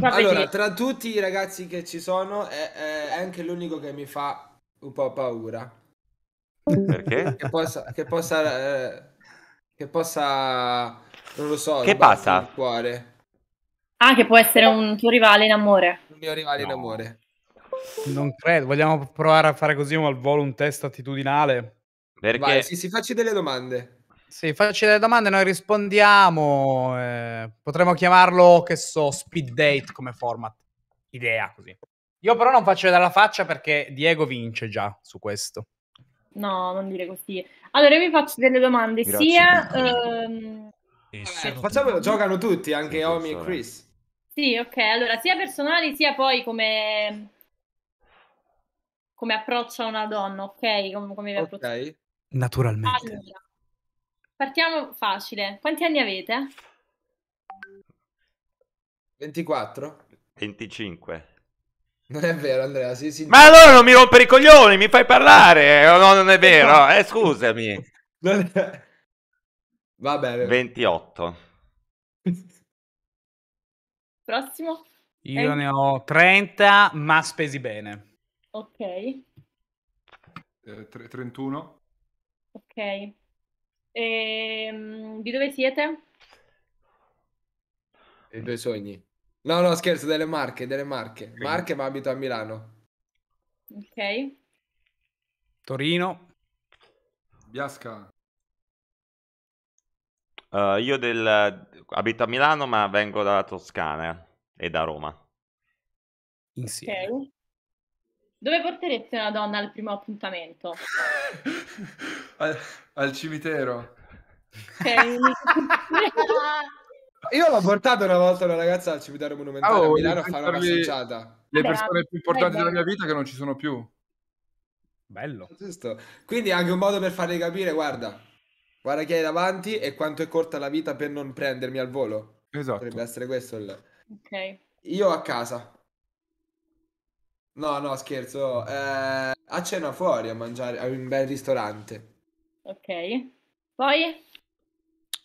allora, tra tutti i ragazzi che ci sono, è, è anche l'unico che mi fa un po' paura. Perché? Che possa... Che possa, eh, che possa non lo so. Che passa? Il cuore. Ah, che può essere un tuo rivale in amore. Un mio rivale no. in amore. Non credo. Vogliamo provare a fare così al volo un test attitudinale? Perché? Vai, sì, sì, facci delle domande. Sì, facci delle domande, noi rispondiamo. Eh, potremmo chiamarlo, che so, speed date come format. Idea così. Io però non faccio vedere la faccia perché Diego vince già su questo. No, non dire così. Allora, io vi faccio delle domande. Grazie, sia... Ehm... Facciamo, giocano tutti, anche sì, Omi e Chris. Sì, ok. Allora, sia personali sia poi come... Come approccia una donna, ok? Come, come okay. Naturalmente. Allora, Partiamo facile. Quanti anni avete? 24? 25. Non è vero, Andrea. Sì, sì. Ma allora non mi rompere i coglioni, mi fai parlare. No, non è vero. Eh, scusami. non è... Va bene. 28. Prossimo. Io e... Eh. ne ho 30, ma spesi bene. Ok. Eh, tre, 31. Ok. Ehm, di dove siete? I tuoi sogni. No, no, scherzo, delle Marche, delle Marche. Marche, ma abito a Milano. Ok. Torino. Biasca. Uh, io del... abito a Milano, ma vengo dalla Toscana e da Roma. Insieme. Ok. Dove portereste una donna al primo appuntamento? al, al cimitero. Okay. Io l'ho portata una volta una ragazza al cimitero monumentale ah, oh, a Milano a fare una schiacciata. Le persone più importanti della mia vita che non ci sono più. Bello. Giusto. Quindi è anche un modo per fargli capire, guarda, guarda chi hai davanti e quanto è corta la vita per non prendermi al volo. Esatto. Potrebbe essere questo il... Ok. Io a casa, No, no, scherzo. Eh, a cena fuori a mangiare a un bel ristorante. Ok. Poi?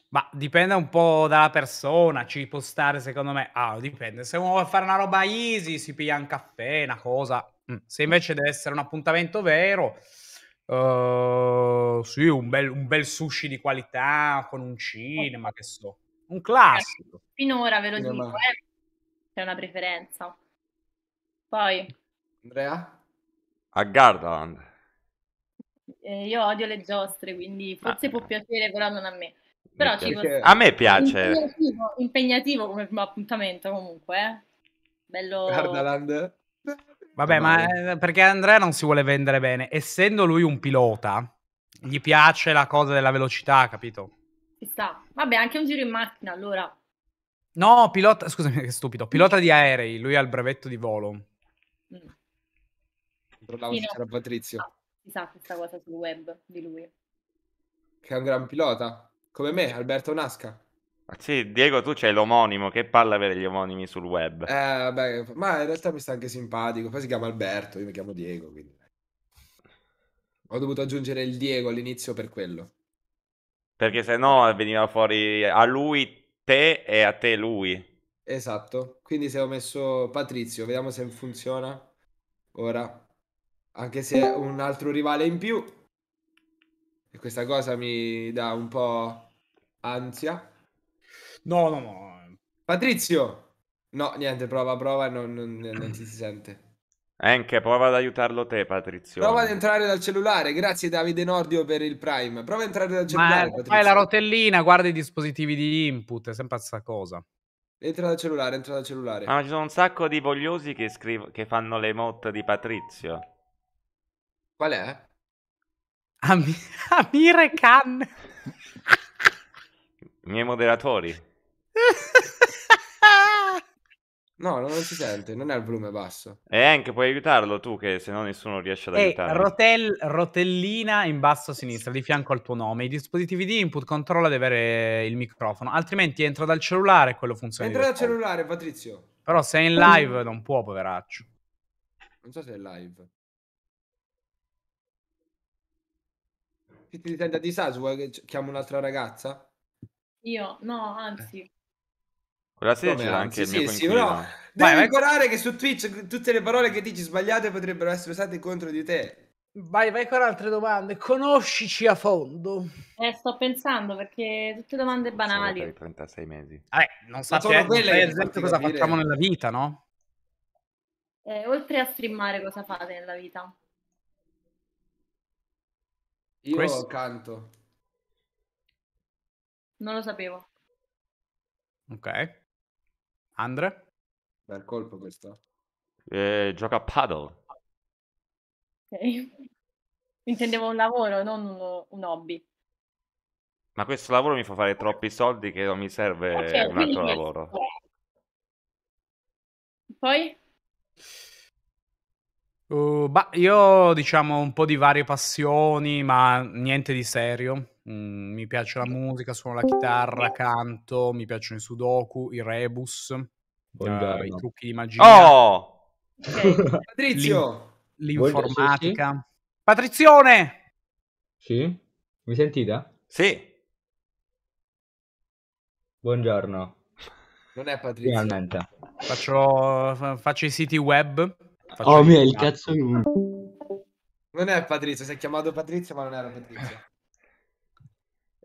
Ma dipende un po' dalla persona, ci può stare secondo me. Ah, dipende. Se uno vuole fare una roba easy, si piglia un caffè, una cosa. Mm. Se invece deve essere un appuntamento vero, uh, sì, un bel, un bel, sushi di qualità con un cinema, che so. Un classico. Finora ve lo dico, eh. c'è una preferenza. Poi Andrea? A Gardaland. Eh, io odio le giostre, quindi forse ah. può piacere, però non a me. Però ci A me piace. Impegnativo, impegnativo come appuntamento comunque. Eh? Bello. Gardaland. Vabbè, ma eh, perché Andrea non si vuole vendere bene. Essendo lui un pilota, gli piace la cosa della velocità, capito? Ci sta. Vabbè, anche un giro in macchina, allora. No, pilota, scusami che stupido, pilota di aerei, lui ha il brevetto di volo. Mm. Controllavo sì, se no. c'era Patrizio. Ah, si sa questa cosa sul web di lui. Che è un gran pilota, come me, Alberto Nasca. Ma sì, Diego, tu c'hai l'omonimo, che palla avere gli omonimi sul web. Eh, beh, ma in realtà mi sta anche simpatico, poi si chiama Alberto, io mi chiamo Diego, quindi... Ho dovuto aggiungere il Diego all'inizio per quello. Perché se no veniva fuori a lui te e a te lui. Esatto, quindi se ho messo Patrizio, vediamo se funziona ora anche se è un altro rivale in più. E questa cosa mi dà un po' ansia. No, no, no. Patrizio! No, niente, prova, prova, non, non, non si sente. Anche prova ad aiutarlo te, Patrizio. Prova ad entrare dal cellulare. Grazie Davide Nordio per il Prime. Prova ad entrare dal cellulare. Ma fai la rotellina, guarda i dispositivi di input, è sempre la stessa cosa. Entra dal cellulare, entra dal cellulare. Ah, ma ci sono un sacco di vogliosi che, scriv- che fanno le emote di Patrizio. Qual è? Ami- Amire Khan. I miei moderatori. No, non si sente, non è il volume basso. E eh, anche puoi aiutarlo tu, che se no nessuno riesce ad e eh, aiutarlo. Rotel, rotellina in basso a sinistra, di fianco al tuo nome. I dispositivi di input controlla di avere il microfono, altrimenti entra dal cellulare e quello funziona. Entra dal cellulare, Patrizio. Però se è in live non può, poveraccio. Non so se è live. Ti, ti senti a disagio? Vuoi che chiamo un'altra ragazza? Io? No, eh. anzi. Ora sera c'era anzi, anche sì, il mio sì, però Devi vai, ricordare vai. che su Twitch tutte le parole che dici sbagliate potrebbero essere usate contro di te. Vai, vai con altre domande. Conoscici a fondo. Eh, sto pensando perché tutte domande banali. Per 36 mesi. Ah, eh, non sappiamo per esempio cosa facciamo nella vita, no? Eh, oltre a streamare cosa fate nella vita? Io Chris? canto. Non lo sapevo. Ok. Andre? Bel colpo questo. Eh, gioca a paddle. Ok. Intendevo un lavoro, non un, un hobby. Ma questo lavoro mi fa fare troppi soldi che non mi serve okay, un altro lavoro. Poi? Uh, bah, io diciamo un po' di varie passioni, ma niente di serio. Mm, mi piace la musica, suono la chitarra, canto, mi piacciono i sudoku, i rebus, uh, i trucchi di magia. Oh! Okay. Patrizio! L'in- l'informatica. Sì, sì. Patrizione! Sì? Mi sentite? Sì. Buongiorno. Non è Patrizio. Finalmente. Faccio, faccio i siti web Oh mio, il cazzo di uno. Non è Patrizio, si è chiamato Patrizio, ma non era Patrizio.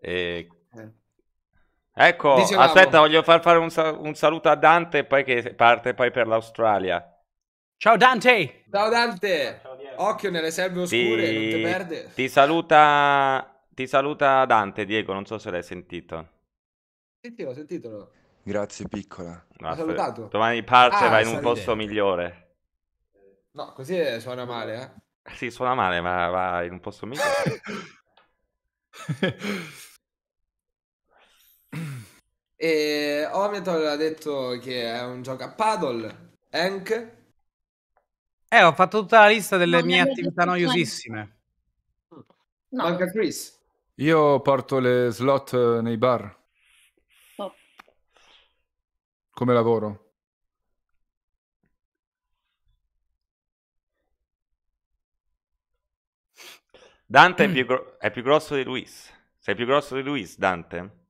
E... Eh, eh. Ecco, Dicevamo. aspetta, voglio far fare un, un saluto a Dante, poi che parte poi per l'Australia. Ciao Dante! Ciao Dante! Ciao, Occhio nelle selve oscure, ti... non ti perde. Ti saluta... ti saluta Dante, Diego, non so se l'hai sentito. Sentitelo, sentitelo. Grazie piccola. Ma, salutato. Domani parte ah, vai in un salite. posto migliore. No, così eh, suona male, eh? Sì, suona male, ma va in un posto migliore. e Omnitor ha detto che è un gioco a paddle. Hank? Eh, ho fatto tutta la lista delle no, mie attività noiosissime. No. Manca Chris. Io porto le slot eh, nei bar. Oh. Come lavoro? Dante è mm. più, gro- è più grosso di Luis. Sei più grosso di Luis, Dante?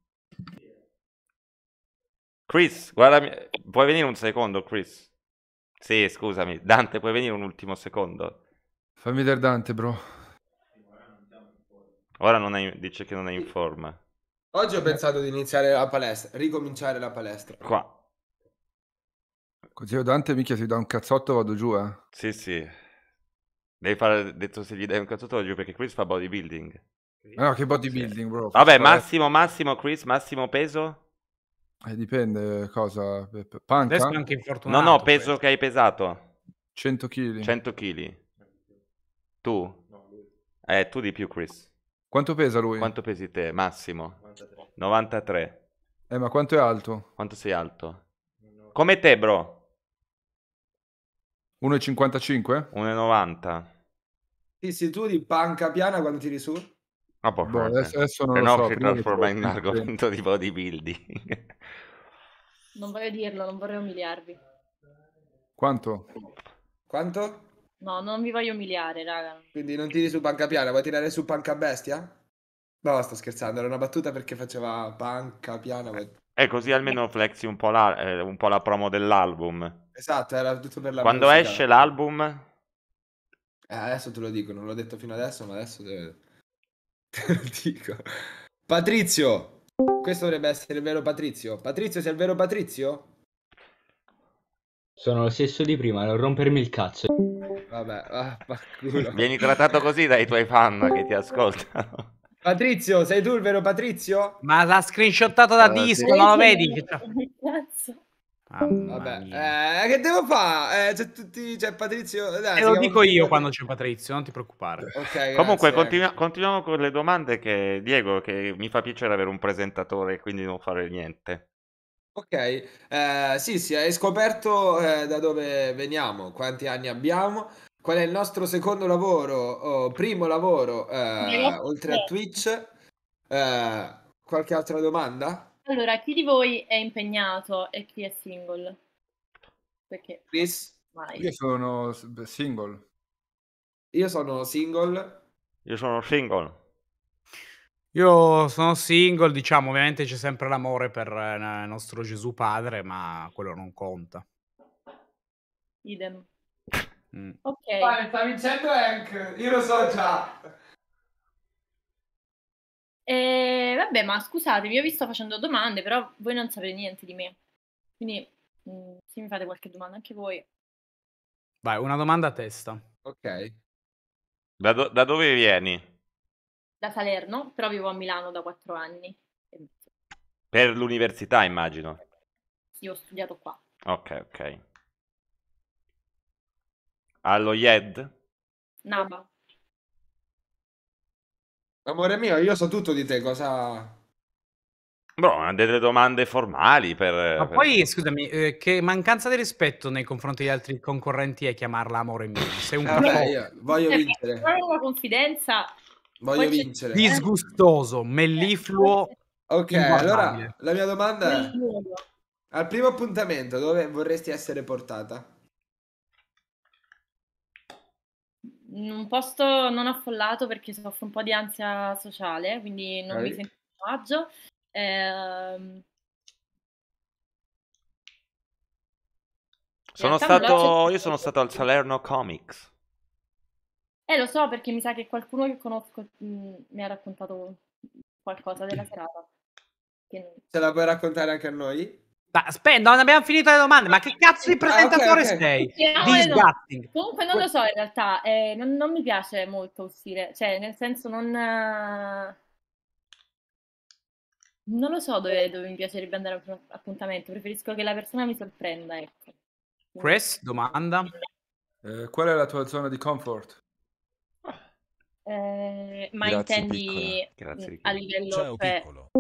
Chris, guardami. Puoi venire un secondo, Chris? Sì, scusami. Dante, puoi venire un ultimo secondo? Fammi vedere Dante, bro. Ora non è in... dice che non è in forma. Oggi ho pensato di iniziare la palestra, ricominciare la palestra. Qua. Così io Dante, mica, si dà un cazzotto vado giù, eh. Sì, sì. Devi fare detto se gli dai un cazzotto giù perché Chris fa bodybuilding. Ah, no, che bodybuilding, bro. Vabbè, massimo, massimo, Chris, massimo peso? Eh, dipende cosa. Panca? Adesso anche infortunato. No, no, cioè. peso penso. che hai pesato. 100 kg. 100 kg. Tu? No, eh, tu di più, Chris. Quanto pesa lui? Quanto pesi te, massimo? 93. 93. Eh, ma quanto è alto? Quanto sei alto? Come te, bro? 1,55? 1,90. Sì, sì, tu di panca piana quando tiri su? Ah, boh, boh, adesso, adesso non Se no si trasforma in un argomento di bodybuilding. Non voglio dirlo, non vorrei umiliarvi. Quanto? Quanto? No, non vi voglio umiliare, raga. Quindi non tiri su panca piana, vuoi tirare su panca bestia? No, sto scherzando, era una battuta perché faceva panca piana. Ma... Eh, eh, così almeno flexi un po' la, eh, un po la promo dell'album. Esatto, era tutto per la Quando musica. esce l'album eh, adesso te lo dico, non l'ho detto fino adesso, ma adesso te, te lo dico. Patrizio! Questo dovrebbe essere il vero Patrizio. Patrizio, sei il vero Patrizio? Sono lo stesso di prima, non rompermi il cazzo. Vabbè, ah, Vieni trattato così dai tuoi fan che ti ascoltano. Patrizio, sei tu il vero Patrizio? Ma l'ha screenshottato da allora, disco, sì. non lo vedi? Che Cazzo. Vabbè, eh, che devo fare? Eh, c'è tutti, c'è Patrizio. Dai, eh, lo dico io Patrizio. quando c'è Patrizio, non ti preoccupare. Okay, Comunque, continu- continuiamo con le domande. Che Diego, che mi fa piacere avere un presentatore, quindi non fare niente. Ok, eh, sì, sì, hai scoperto eh, da dove veniamo, quanti anni abbiamo, qual è il nostro secondo lavoro, o primo lavoro, eh, oltre a Twitch. qualche altra domanda? Allora, chi di voi è impegnato e chi è single? Perché? Chris? Mai. Io sono single. Io sono single. Io sono single. Io sono single, diciamo, ovviamente c'è sempre l'amore per eh, il nostro Gesù Padre, ma quello non conta. Idem. Mm. Ok. Vai, sta vincendo Hank, io lo so già. E eh, vabbè, ma scusatemi, io vi sto facendo domande, però voi non sapete niente di me. Quindi mm, se mi fate qualche domanda anche voi. Vai, una domanda a testa. Ok. Da, do- da dove vieni? Da Salerno, però vivo a Milano da quattro anni. Per l'università, immagino. Sì, ho studiato qua. Ok, ok. Allo IED? Naba. Amore mio, io so tutto di te, cosa... Bro, delle domande formali per... Ma per... poi, scusami, eh, che mancanza di rispetto nei confronti degli altri concorrenti è chiamarla amore mio? Sei un eh, vabbè, voglio eh, vincere. una confidenza... Voglio vincere. Disgustoso, mellifluo... Eh, ok, allora la mia domanda è... Al primo appuntamento dove vorresti essere portata? un posto non affollato perché soffro un po' di ansia sociale, quindi non okay. mi sento a agio. Eh, sono stato, io sono stato al Salerno Comics. Eh, lo so perché mi sa che qualcuno che conosco mh, mhmm, mi ha raccontato qualcosa della serata. Che... Ce la puoi raccontare anche a noi? Ma aspetta, non abbiamo finito le domande. Ma che cazzo di ah, presentatore okay, okay. sei? No, comunque non lo so in realtà, eh, non, non, mi piace molto uscire, cioè nel senso non... Non lo so dove, dove mi piacerebbe andare a un appuntamento, preferisco che la persona mi sorprenda, ecco. Chris, domanda. Eh, qual è la tua zona di comfort? Eh, ma Grazie intendi a livello... Cioè, piccolo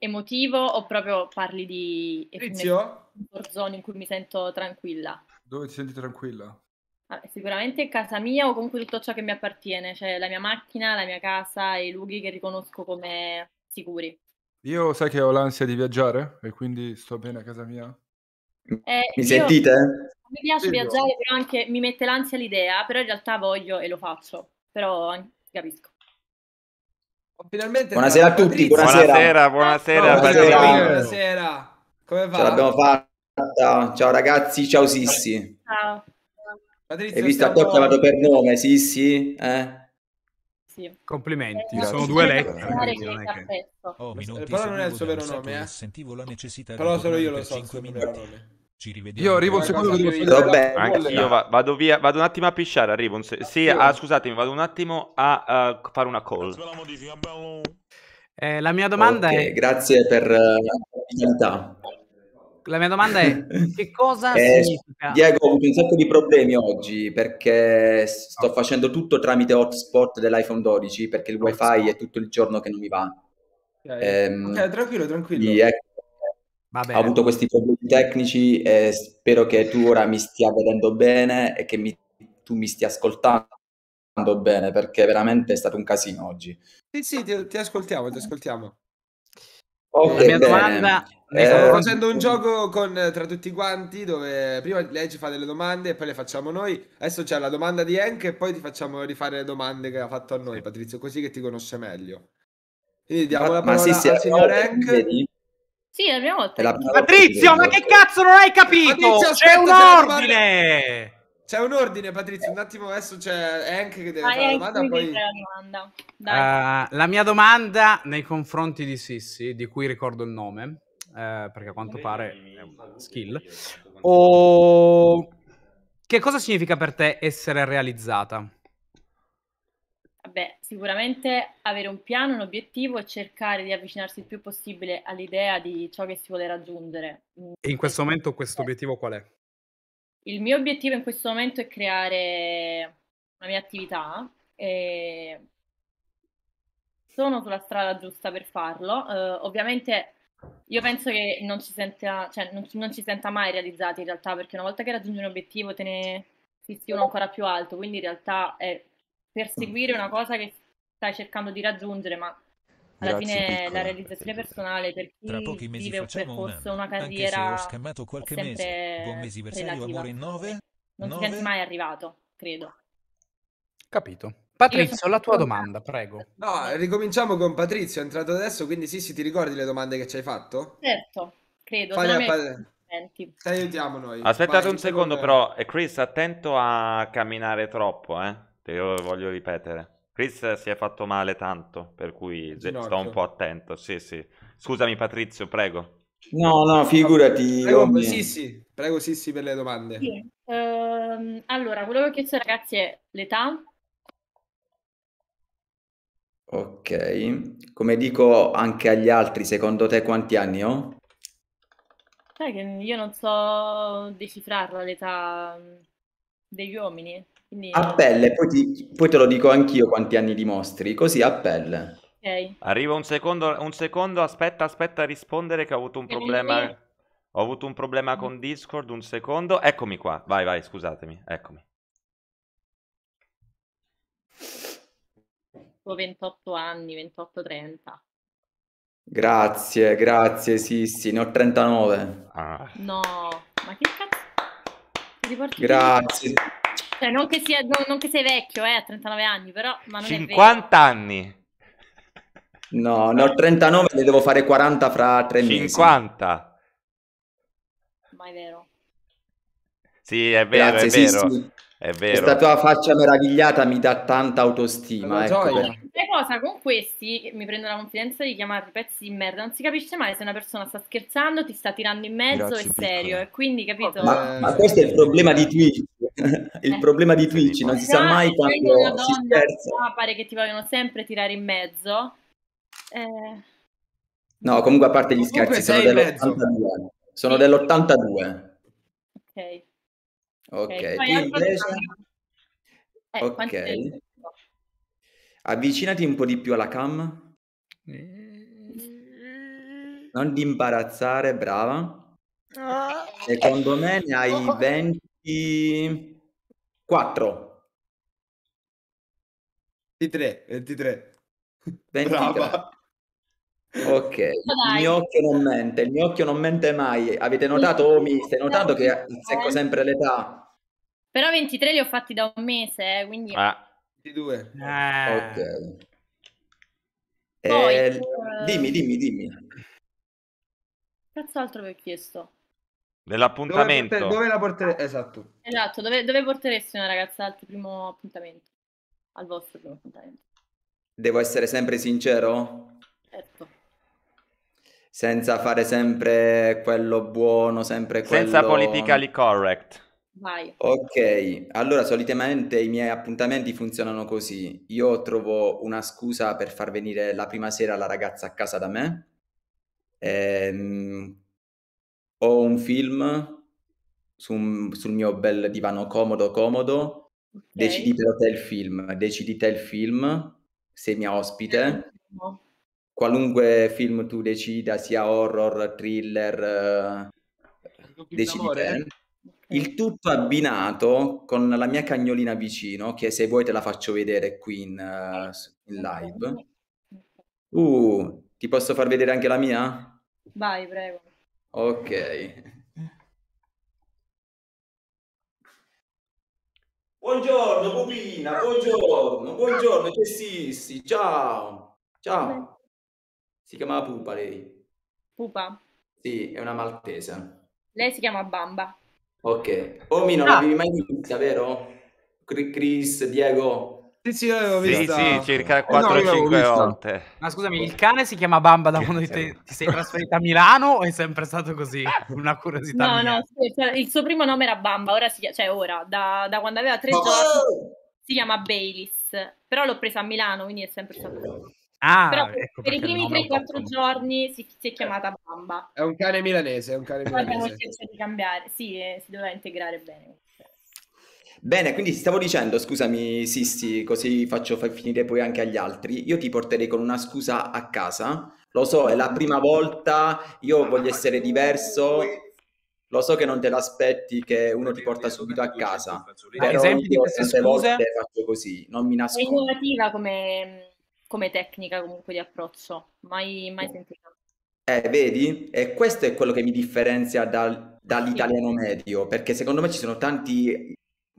emotivo o proprio parli di Tizio? zone in cui mi sento tranquilla? Dove ti senti tranquilla? Vabbè, sicuramente casa mia o comunque tutto ciò che mi appartiene, cioè la mia macchina, la mia casa e i luoghi che riconosco come sicuri. Io sai che ho l'ansia di viaggiare e quindi sto bene a casa mia. Eh, mi sentite? Mi piace sì, viaggiare, io. però anche mi mette l'ansia l'idea, però in realtà voglio e lo faccio, però capisco. Finalmente buonasera a tutti, buonasera. Buonasera, buonasera, buonasera. buonasera. Come va? Ce l'abbiamo fatta. Ciao ragazzi, ciao Sissi. Ciao. Patrizio, Hai visto a apposta chiamato per nome, Sissi? Eh? Sì. Complimenti, eh, sono due lettere. Che... Oh, però non è il suo vero nome, eh? Sentivo la necessità però solo io lo so il suo vero nome. Ci rivediamo. Io arrivo un secondo che devo Vabbè, anch'io va- vado via, vado un attimo a pisciare, arrivo un se- sì, ah, scusatemi, vado un attimo a uh, fare una call. Eh, la mia domanda okay, è Grazie per eh, l'attività. La mia domanda è che cosa eh, significa? Diego, ho avuto un sacco di problemi oggi perché sto oh. facendo tutto tramite hotspot dell'iPhone 12 perché il wifi è tutto il giorno che non mi va. Okay, ehm, okay tranquillo, tranquillo. Di, ecco, Vabbè. Ho avuto questi problemi tecnici e spero che tu ora mi stia vedendo bene e che mi, tu mi stia ascoltando bene perché veramente è stato un casino oggi. Sì, sì, ti, ti ascoltiamo, ti ascoltiamo. Okay, la mia bene. domanda eh, stiamo facendo un gioco con, tra tutti quanti dove prima lei ci fa delle domande e poi le facciamo noi. Adesso c'è la domanda di Hank e poi ti facciamo rifare le domande che ha fatto a noi, Patrizio, così che ti conosce meglio. Quindi diamo ma, la parola sì, sì, al signor Hank. Vedi? Sì, la prima volta. La prima Patrizio, volta ma che cazzo non hai capito? Patrizio, aspetta, c'è un ordine! C'è un ordine, Patrizio. Un attimo, adesso c'è Hank che deve ah, fare la domanda. Poi... La, domanda. Uh, la mia domanda nei confronti di Sissi, di cui ricordo il nome, eh, perché a quanto pare è un skill. O... Che cosa significa per te essere realizzata? Beh, sicuramente avere un piano, un obiettivo e cercare di avvicinarsi il più possibile all'idea di ciò che si vuole raggiungere. Mm, e in questo momento questo eh. obiettivo qual è? Il mio obiettivo in questo momento è creare la mia attività. E sono sulla strada giusta per farlo. Uh, ovviamente io penso che non ci, senta, cioè, non, non ci senta mai realizzati in realtà, perché una volta che raggiungi un obiettivo te ne fissi uno ancora più alto, quindi in realtà è perseguire mm. una cosa che stai cercando di raggiungere, ma alla Grazie, fine piccola. la realizzazione personale per chi Tra pochi mesi vive un percorso, una, una carriera ho scammato qualche mese, buon mesi versaglio, amore 9, non 9... ti senti mai arrivato, credo. Capito. Patrizio, la tua domanda, prego. No, ricominciamo con Patrizio, è entrato adesso, quindi Sissi, ti ricordi le domande che ci hai fatto? Certo, credo. Fale a pa- Ti aiutiamo noi. Aspettate Vai, un secondo, però, Chris, attento a camminare troppo, eh te lo voglio ripetere. Chris si è fatto male tanto, per cui Ginocchio. sto un po' attento. Sì, sì. Scusami Patrizio, prego. No, no, figurati. Prego, oh, sì, sì. Prego Sissi per le domande. Sì. Uh, allora, volevo chiedere, ho chiesto ragazzi è l'età. Ok, come dico anche agli altri, secondo te quanti anni ho? Sai che io non so decifrarla l'età mm, degli uomini. Quindi, a pelle, poi, ti, poi te lo dico anch'io quanti anni dimostri, così a pelle. Okay. Arriva un secondo, un secondo, aspetta, aspetta a rispondere che ho avuto un problema. Ho avuto un problema con Discord, un secondo. Eccomi qua, vai, vai, scusatemi, eccomi. Ho 28 anni, 28-30. Grazie, grazie, sì, sì, ne ho 39. Ah. No, ma che cazzo? Grazie. Cioè, non, che sia, non, non che sei vecchio, eh, a 39 anni, però... 50 anni! No, ne ho 39, ne devo fare 40 fra 3 50. mesi. 50! Ma è vero. Sì, è vero, Grazie, è sì, vero. Sì. È vero. Questa tua faccia meravigliata mi dà tanta autostima. Ecco. Gioia. Questa cosa con questi, mi prendo la confidenza di chiamarli pezzi di merda, non si capisce mai se una persona sta scherzando, ti sta tirando in mezzo, Grazie, è serio, piccola. e quindi capito... Ma, ma, questo è il problema di Twitch, il eh. problema di Twitch, non si sa mai quando una donna, si scherza. Pare che ti vogliono sempre tirare in mezzo. Eh... No, comunque a parte gli scherzi, sono dell'82. Sono dell'82. Ok. Ok. okay. Invece... Eh, ok. Avvicinati un po' di più alla cam. Eh. Non ti imbarazzare, brava. Ah. Secondo me ne hai 24. 23, 23. 23. Brava. Ok, il mio occhio non mente, il mio occhio non mente mai. Avete notato, oh, stai notando che secco sempre l'età? Però 23 li ho fatti da un mese, eh, quindi... Ah. 22. Ah. Eh. Ok. eh, eh, dimmi, dimmi, dimmi. Cazzo altro vi ho chiesto? Dell'appuntamento. Dove, dove la porteresti? Ah. Esatto. Esatto, dove, dove, porteresti una ragazza al primo appuntamento? Al vostro primo appuntamento. Devo essere sempre sincero? Certo. Senza fare sempre quello buono, sempre quello... Senza politically correct. Vai. Ok, allora solitamente i miei appuntamenti funzionano così. Io trovo una scusa per far venire la prima sera la ragazza a casa da me. Ehm, ho un film su sul mio bel divano comodo comodo. Okay. Deciditelo te il film, decidi te il film, sei mia ospite. Bellissimo. Qualunque film tu decida, sia horror, thriller, eh, decidi d'amore? te. Il tutto abbinato con la mia cagnolina vicino, che se vuoi te la faccio vedere qui in, uh, in live. Uh, ti posso far vedere anche la mia? Vai, prego. Ok. Buongiorno Pupina, buongiorno, buongiorno Cessissi, ciao, ciao. Si chiamava Pupa lei. Pupa? Sì, è una maltese. Lei si chiama Bamba. Ok. Omi non ah. l'avevi mai vista, vero? Chris, Diego. Sì, sì, l'avevo sì, vista. Sì, circa 4-5 eh, no, volte. Ma scusami, il cane si chiama Bamba da quando ti, ti, sei trasferita a Milano o è sempre stato così? Una curiosità No, mia. no, scusa, cioè, il suo primo nome era Bamba, ora si, cioè ora, da, da quando aveva tre oh! giorni si chiama Baylis, però l'ho presa a Milano, quindi è sempre stato così. Ah, Però ecco per i primi 3-4 giorni si, si, è chiamata Bamba. È un cane milanese, è un cane milanese. Abbiamo scelto certo di cambiare, sì, eh, si doveva integrare bene. Bene, quindi stavo dicendo, scusami Sisti, così faccio finire poi anche agli altri, io ti porterei con una scusa a casa, lo so, è la prima volta, io voglio essere diverso, lo so che non te l'aspetti che uno ti porta subito a casa, però io tante volte faccio così, non mi nascondo. È innovativa come, come tecnica comunque di approccio, mai, mai sentita. Eh, vedi? E questo è quello che mi differenzia dal, dall'italiano medio, perché secondo me ci sono tanti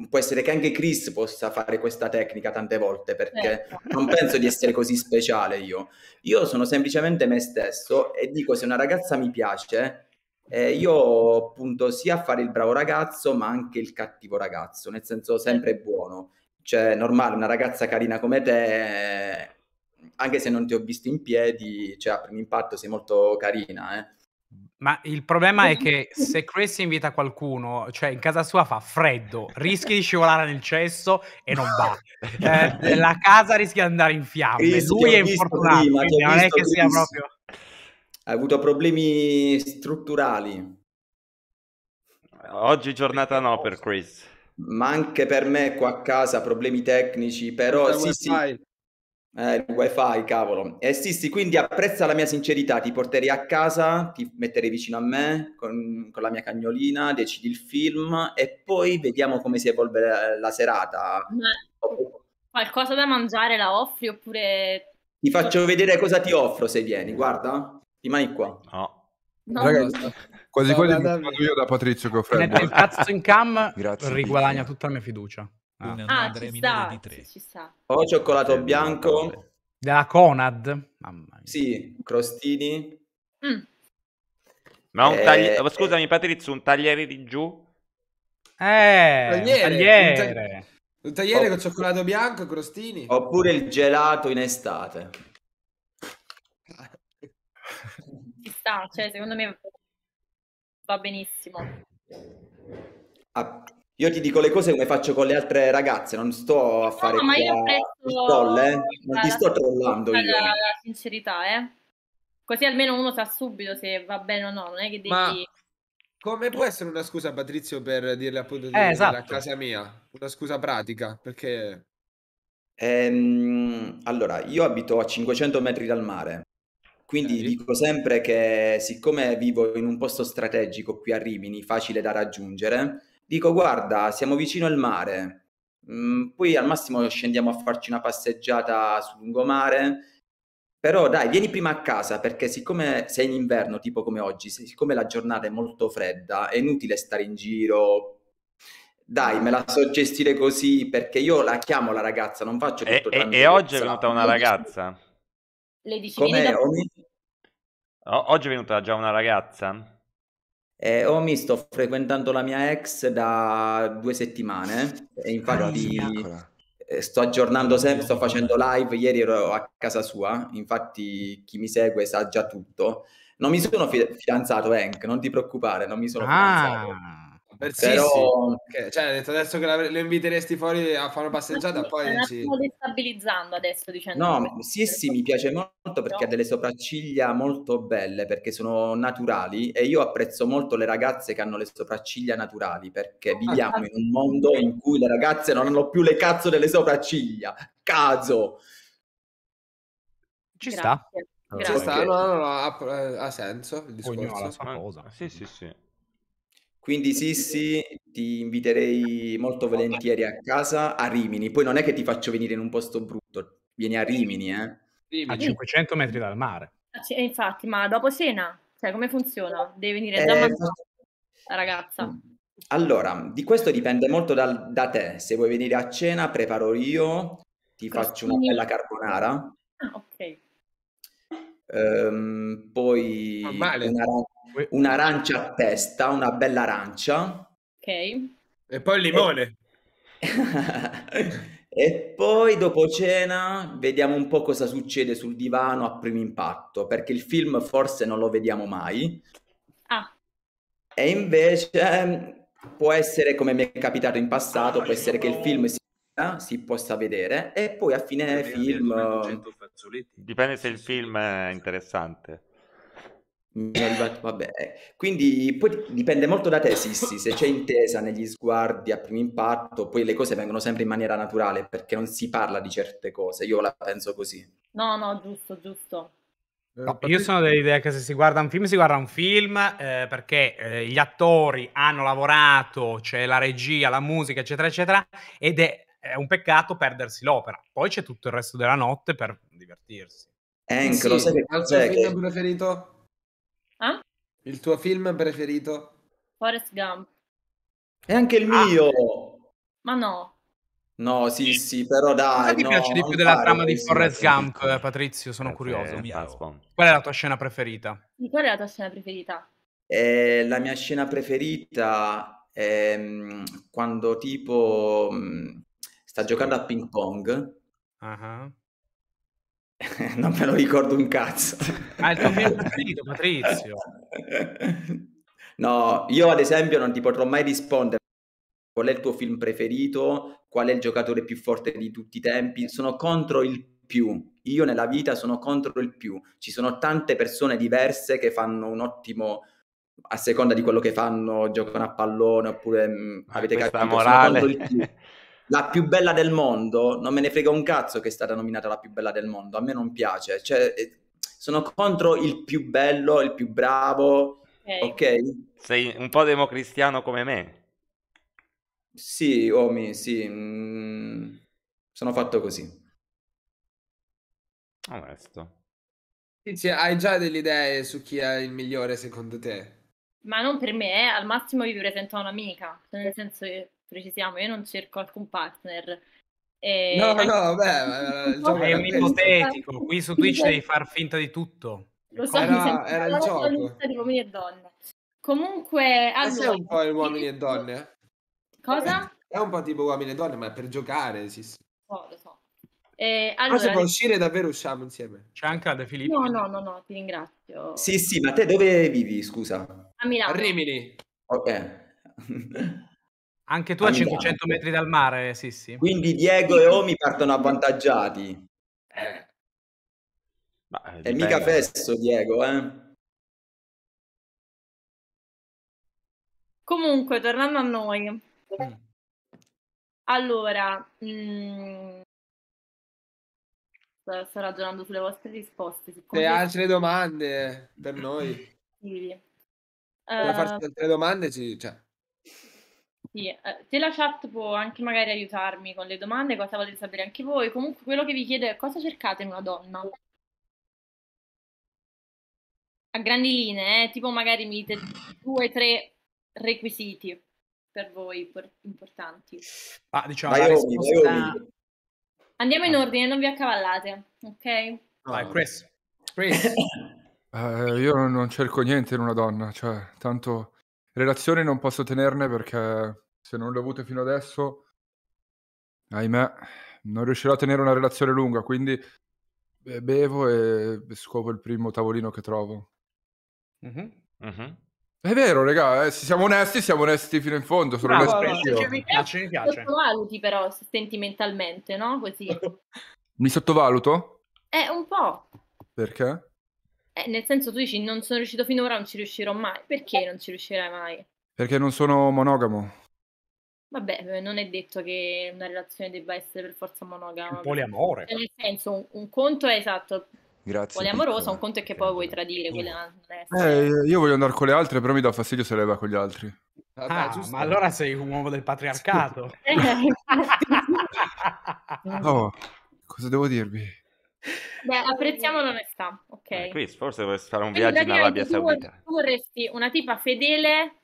può essere che anche Chris possa fare questa tecnica tante volte perché certo. non penso di essere così speciale io. Io sono semplicemente me stesso e dico se una ragazza mi piace, eh, io appunto sia fare il bravo ragazzo ma anche il cattivo ragazzo, nel senso sempre certo. buono. Cioè, normale, una ragazza carina come te anche se non ti ho visto in piedi, cioè a primo impatto sei molto carina, eh. Ma il problema è che se Chris invita qualcuno, cioè in casa sua fa freddo, rischi di scivolare nel cesso e non va. Eh, la casa rischia di andare in fiamme. Chris, Lui è infortunato, prima, non è che sia proprio... Hai avuto problemi strutturali. Oggi giornata no per Chris. Ma anche per me qua a casa problemi tecnici, però sì, sì, eh, il wifi, cavolo. Eh sì, sì, quindi apprezza la mia sincerità, ti porterei a casa, ti metterei vicino a me con, con la mia cagnolina, decidi il film e poi vediamo come si evolve la, la serata. Ma qualcosa da mangiare la offri oppure... Ti faccio vedere cosa ti offro se vieni, guarda, rimani qua. No. no. Ragazzi, quasi no, quasi no, vado io da Patrizio che ho freddo. Mette il cazzo in cam, Grazie, riguadagna tutta la mia fiducia. Ah, una, ah, ci sta, di tre. Ci sta. O oh, cioccolato C'è bianco. Della Conad. Mamma mia. Sì, crostini. Mm. Ma un tagliere... Eh, eh, Scusami Patrizio, un tagliere di giù? Eh, tagliere, tagliere. Un, tagliere, un tagliere oh. con cioccolato bianco, crostini. Oppure il gelato in estate. Ci sta, cioè secondo me va benissimo. Ah, io ti dico le cose come faccio con le altre ragazze, non sto a fare no, ma io apprezzo... tolle, eh? non ti sto trollando io. La, la sincerità, eh. Così almeno uno sa subito se va bene o no, non è che devi... Ma... Come può essere una scusa, Patrizio, per dirle appunto di eh, esatto. a casa mia? Una scusa pratica, perché... Ehm, allora, io abito a 500 metri dal mare, quindi eh. dico sempre che siccome vivo in un posto strategico qui a Rimini, facile da raggiungere, dico guarda, siamo vicino al mare, mm, poi al massimo scendiamo a farci una passeggiata sul lungomare, però dai, vieni prima a casa perché siccome sei in inverno, tipo come oggi, siccome la giornata è molto fredda, è inutile stare in giro. Dai, me la so gestire così perché io la chiamo la ragazza, non faccio tutto E, e, e oggi è venuta una ragazza? Le discipline da... ogni... O- oggi è venuta già una ragazza? Eh, oh, mi sto frequentando la mia ex da due settimane e infatti eh, sto aggiornando sempre, sto facendo live, ieri ero a casa sua, infatti chi mi segue sa già tutto. Non mi sono fi- fidanzato, Hank, non ti preoccupare, non mi sono ah. fidanzato. Persissi, però... Che, cioè, hai detto adesso che la, lo inviteresti fuori a fare una passeggiata, ma poi... Sì, dici... Sto destabilizzando adesso, dicendo... No, sì, sì, mi piace molto perché no. ha delle sopracciglia molto belle, perché sono naturali, e io apprezzo molto le ragazze che hanno le sopracciglia naturali, perché ah, viviamo in un mondo in cui le ragazze non hanno più le cazzo delle sopracciglia. Caso! Ci Grazie. sta. Grazie. Ci sta, no, no, no, ha, eh, ha senso il discorso. Ognuno ha la sua cosa. Sì, sì, sì. Quindi Sissi, ti inviterei molto volentieri a casa a Rimini. Poi non è che ti faccio venire in un posto brutto, vieni a Rimini, eh. Rimini. A 500 metri dal mare. Ah, e eh, infatti, ma dopo cena, cioè, come funziona? Devi venire eh, da mangiare, ragazza. Mm. Allora, di questo dipende molto da, da te. Se vuoi venire a cena, preparo io, ti Crostini. faccio una bella carbonara ehm, ah, poi un'arancia a testa, una bella arancia. Ok. E poi il limone. E... e poi dopo cena vediamo un po' cosa succede sul divano a primo impatto, perché il film forse non lo vediamo mai. Ah. E invece mm, può essere come mi è capitato in passato, può essere che il film si si possa vedere e poi a fine film... Eh, dipende se il film è interessante. vabbè. Eh. Quindi poi dipende molto da te, Sissi, se c'è intesa negli sguardi a primo impatto, poi le cose vengono sempre in maniera naturale perché non si parla di certe cose, io la penso così. No, no, giusto, giusto. Eh, no, io sono dell'idea che se si guarda un film, si guarda un film eh, perché eh, gli attori hanno lavorato, c'è cioè la regia, la musica, eccetera, eccetera, ed è è un peccato perdersi l'opera. Poi c'è tutto il resto della notte per divertirsi. Hank, sì, lo sai che altro cos'è film che... preferito? Eh? Il tuo film preferito? Forrest Gump. E anche il ah, mio! Ma no. No, sì, sì, però dai. Cosa ti no, piace di più della trama di Forrest Gump, sì. Eh, Patrizio? Sono eh, curioso. Qual è la tua scena preferita? Qual è la tua scena preferita? Eh, la mia scena preferita è mm, quando tipo mm, sta giocando a ping pong. Uh-huh. non me lo ricordo un cazzo. Ah, il tuo preferito, Patrizio. No, io ad esempio non ti potrò mai rispondere qual è il tuo film preferito, qual è il giocatore più forte di tutti i tempi. Sono contro il più. Io nella vita sono contro il più. Ci sono tante persone diverse che fanno un ottimo a seconda di quello che fanno, giocano a pallone oppure mh, mm, ah, avete capito, morale. sono contro il più. la più bella del mondo, non me ne frega un cazzo che è stata nominata la più bella del mondo, a me non piace, cioè, eh, sono contro il più bello, il più bravo, ok? okay? Sei un po' democristiano come me. Sì, Omi, sì, mm, sono fatto così. Onesto. Tizia, hai già delle idee su chi è il migliore secondo te? Ma non per me, eh, al massimo vi presento un'amica, cioè nel senso che precisiamo, io non cerco alcun partner. E... No, no, beh, eh, è un ipotetico, qui su Twitch devi far finta di tutto. Lo so, era, era il gioco. di uomini e donne. Comunque, eh, allora... È un po' il uomini e donne? Cosa? È un po' tipo uomini e donne, ma è per giocare, sì. sì. Oh, lo so. Eh, allora, se può uscire davvero usciamo insieme. C'è anche la De Filippo. No, no, no, no, ti ringrazio. Sì, sì, ma te dove vivi, scusa? A Milano. A Rimini. Ok. Anche tu a, 500 metri dal mare, sì, sì. Quindi Diego e Omi partono avvantaggiati. Eh. Ma, è mica fesso Diego, eh? Comunque, tornando a noi. Mm. Allora, mh... Mm, sto ragionando sulle vostre risposte. Le altre domande per noi. Sì. Per uh... farci eh, altre domande, ci... Cioè... Sì, eh, se la chat può anche magari aiutarmi con le domande, cosa volete sapere anche voi. Comunque quello che vi chiedo è cosa cercate in una donna? A grandi linee, eh, tipo magari mi dite due o tre requisiti per voi importanti. Ah, diciamo, vai, vai, vai, Andiamo in ah. ordine, non vi accavallate, ok? Vai, ah. Chris. Chris. eh, io non cerco niente in una donna, cioè, tanto Relazioni non posso tenerne perché se non le ho avute fino adesso, ahimè, non riuscirò a tenere una relazione lunga, quindi bevo e scopo il primo tavolino che trovo. Mm-hmm. Mm-hmm. È vero, raga, eh, se siamo onesti, siamo onesti fino in fondo, sono Bravo, un'espressione. Mi piace, mi piace. Sottovaluti però sentimentalmente, no? Così. mi sottovaluto? Eh, un po'. Perché? Eh, nel senso tu dici non sono riuscito finora, non ci riuscirò mai. Perché eh. non ci riuscirai mai? Perché non sono monogamo. Vabbè, eh, non è detto che una relazione debba essere per forza monogama. Un poliamore. Cioè, nel senso, un, un conto è esatto, Grazie. Poliamorosa, un conto è che poi vuoi tradire quella. Eh, io voglio andare con le altre, però mi dà fastidio se lei va con gli altri. Ah, ah ma allora sei un uomo del patriarcato. Eh, oh, cosa devo dirvi? Beh, ehm, apprezziamo l'onestà, ok. Eh, Chris, forse dovresti fare un Quindi, viaggio in Arabia Saudita. Tu, tu vorresti una tipa fedele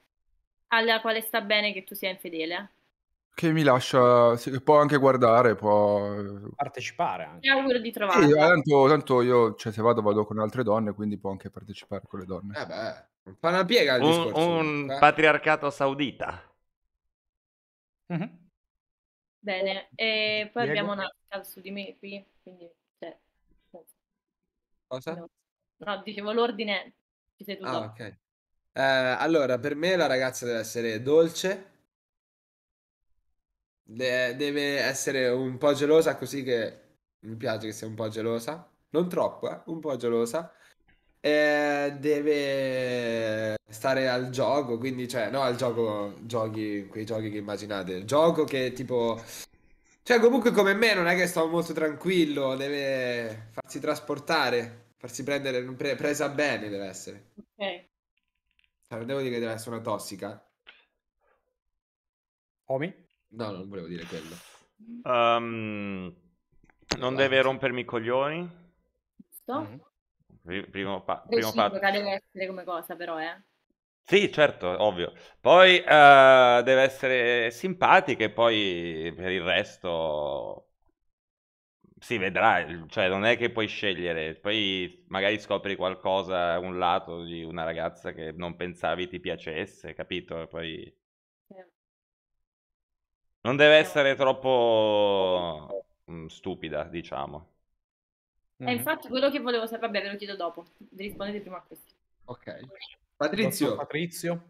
alla quale sta bene che tu sia infedele. Che mi lascia, che può anche guardare, può eh, partecipare. Anche. Mi auguro di trovare. Sì, eh, tanto, tanto, io, cioè, se vado, vado con altre donne, quindi può anche partecipare con le donne. Eh beh, fa una piega il un, discorso. Un eh. patriarcato saudita. Mm-hmm. Bene, e poi Diego? abbiamo una su di me qui, quindi Cosa? No. No, dicevo l'ordine ci sei tu Ah, dopo. ok. Eh, allora, per me la ragazza deve essere dolce, de- deve essere un po' gelosa, così che mi piace che sia un po' gelosa. Non troppo, eh, un po' gelosa. Eh, deve stare al gioco, quindi, cioè, no, al gioco, giochi, quei giochi che immaginate. Gioco che tipo cioè, comunque, come me, non è che sto molto tranquillo. Deve farsi trasportare, farsi prendere pre- presa bene. Deve essere. Ok. Cioè, non devo dire che deve essere una tossica. Omi? No, non volevo dire quello. Ehm, non Avanti. deve rompermi i coglioni. Giusto? Mm-hmm. Pri- Primo, pa- primo patto. deve essere come cosa, però, eh. Sì, certo, ovvio. Poi, ehm, deve essere simpatica e poi per il resto si vedrà, cioè non è che puoi scegliere, poi magari scopri qualcosa, un lato di una ragazza che non pensavi ti piacesse, capito? E poi non deve essere troppo, mm, stupida, diciamo. E mm-hmm. infatti quello che volevo sapere, vabbè ve lo chiedo dopo, rispondete prima a questo. Ok. Patrizio. Patrizio.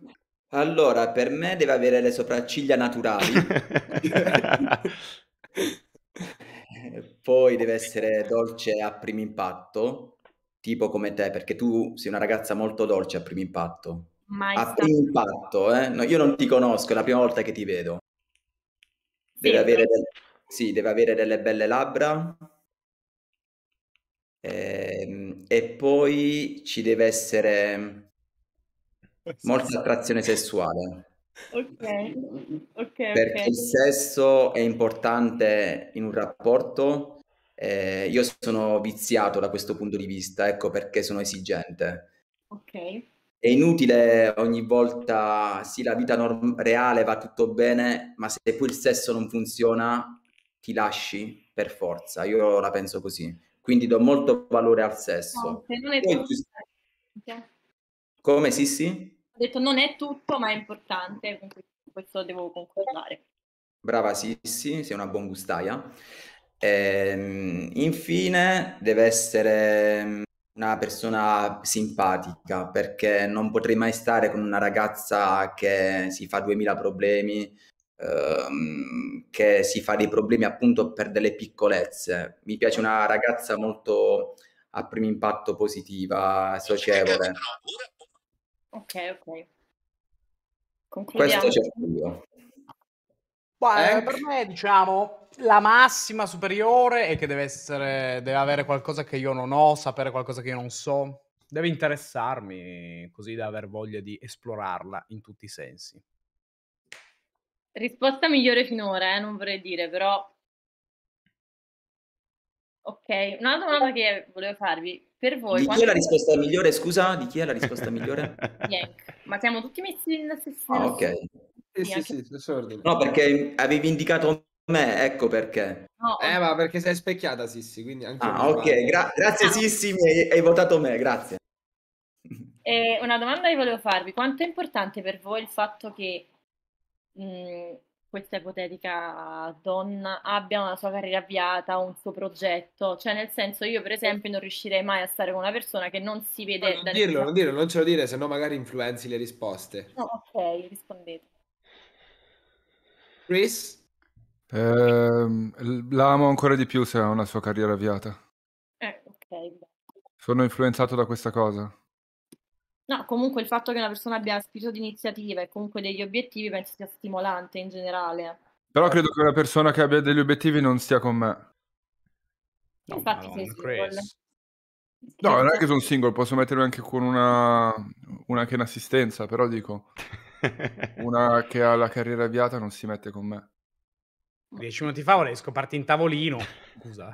Allora, per me deve avere le sopracciglia naturali. Poi deve essere dolce a primo impatto, tipo come te, perché tu sei una ragazza molto dolce a primo impatto. Mai a primo impatto, eh? No, io non ti conosco, è la prima volta che ti vedo. Deve, sì, avere, sì. Sì, deve avere delle belle labbra. Ehm, e poi ci deve essere molta attrazione sessuale. Ok, Okay, Perché okay. il sesso è importante in un rapporto. Eh, io sono viziato da questo punto di vista, ecco perché sono esigente. Ok. È inutile ogni volta, sì, la vita norm- reale va tutto bene, ma se poi il sesso non funziona, ti lasci per forza. Io la penso così. Quindi do molto valore al sesso. No, se non è poi, tutto... Come, Sissi? Sì? detto non è tutto, ma è importante, questo devo concordare. Brava Sissi, sei una buon gustaia. Ehm, infine, deve essere mm, una persona simpatica, perché non potrei mai stare con una ragazza che si fa 2000 problemi, ehm, che si fa dei problemi appunto per delle piccolezze. Mi piace una ragazza molto a primo impatto positiva, socievole. Ok, ok. Concludiamo. Questo c'è studio. Beh, eh. Per me, diciamo, la massima superiore è che deve essere, deve avere qualcosa che io non ho, sapere qualcosa che io non so. Deve interessarmi, così da aver voglia di esplorarla in tutti i sensi. Risposta migliore finora, eh? non vorrei dire, però Ok, un'altra domanda che volevo farvi. Per voi, di chi è la risposta è... migliore? Scusa, di chi è la risposta migliore? Yank. Ma siamo tutti messi in stessa ah, ok. Sì, sì, sì, sì No, perché avevi indicato me, ecco perché. No, eh, ma perché sei specchiata, Sissi, quindi anche Ah, ok, Gra- grazie ah. Sissi, mi hai, hai votato me, grazie. Eh, una domanda che volevo farvi, quanto è importante per voi il fatto che mh, mm, questa ipotetica donna abbia una sua carriera avviata, un suo progetto, cioè nel senso io per esempio non riuscirei mai a stare con una persona che non si vede... non dirlo, non dirlo, non ce lo dire, sennò magari influenzi le risposte. No, ok, rispondete. Chris? Eh, la ancora di più se ha una sua carriera avviata. Eh, ok. Sono influenzato da questa cosa. No, comunque il fatto che una persona abbia spirito di iniziativa e comunque degli obiettivi penso sia stimolante in generale. Però credo che una persona che abbia degli obiettivi non stia con me. No, Infatti sei single. No, non è che sono single, posso mettermi anche con una, una che è in assistenza, però dico, una che ha la carriera avviata non si mette con me. Dieci minuti fa volevi scoparti in tavolino. Scusa.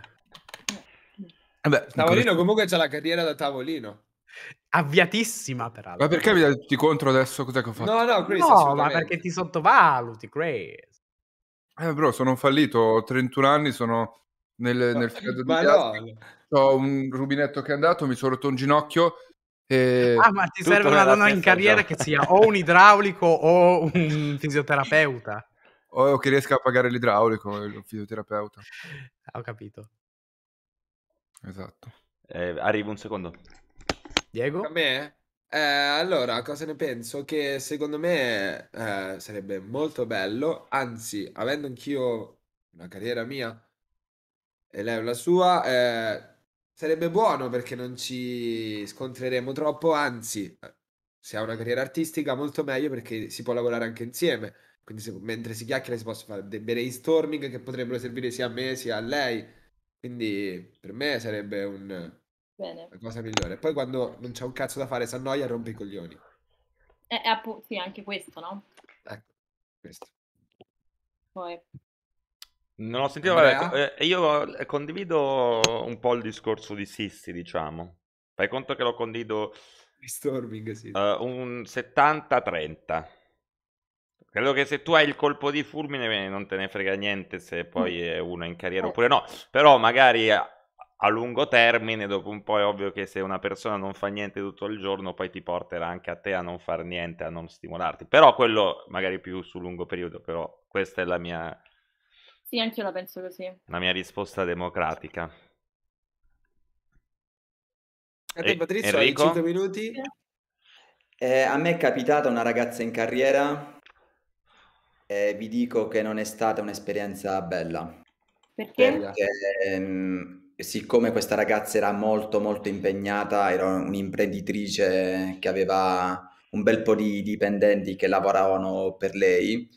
Vabbè, eh. eh tavolino comunque c'è la carriera da tavolino avviatissima peraltro. Ma perché mi dai tutti contro adesso Cos'è che ho fatto? No, no, Chris, no ma perché ti sottovaluti, Chris. Eh, bro, sono fallito, ho 31 anni, sono nel, nel fiato di no. Ho un rubinetto che è andato, mi sono rotto un ginocchio. E... Ah, ma ti serve una donna in carriera già. che sia o un idraulico o un fisioterapeuta. O che riesca a pagare l'idraulico, il fisioterapeuta. Ah, ho capito. Esatto. Eh, arrivo un secondo. Diego? A me? Eh, allora, cosa ne penso? Che secondo me eh, sarebbe molto bello, anzi, avendo anch'io una carriera mia e lei la sua, eh, sarebbe buono perché non ci scontreremo troppo, anzi, eh, se ha una carriera artistica molto meglio perché si può lavorare anche insieme. Quindi se, mentre si chiacchiera si possono fare dei brainstorming che potrebbero servire sia a me sia a lei. Quindi per me sarebbe un Bene. La cosa migliore. Poi quando non c'è un cazzo da fare, si annoia, e rompe i coglioni. Eh, eh appunto, sì, anche questo, no? Ecco, questo. Poi. Non ho sentito, vabbè, eh, io condivido un po' il discorso di Sissi, diciamo. Fai conto che lo condivido... Storming, sì. Uh, un 70-30. Credo che se tu hai il colpo di fulmine non te ne frega niente se poi è uno in carriera eh. oppure no, però magari a lungo termine, dopo un po' è ovvio che se una persona non fa niente tutto il giorno, poi ti porterà anche a te a non far niente, a non stimolarti. Però quello magari più su lungo periodo, però questa è la mia... Sì, anch'io la penso così. La mia risposta democratica. A te Patrizio, hai 5 minuti? Eh, a me è capitata una ragazza in carriera e vi dico che non è stata un'esperienza bella. Perché? Perché ehm, siccome questa ragazza era molto molto impegnata, era un'imprenditrice che aveva un bel po' di dipendenti che lavoravano per lei,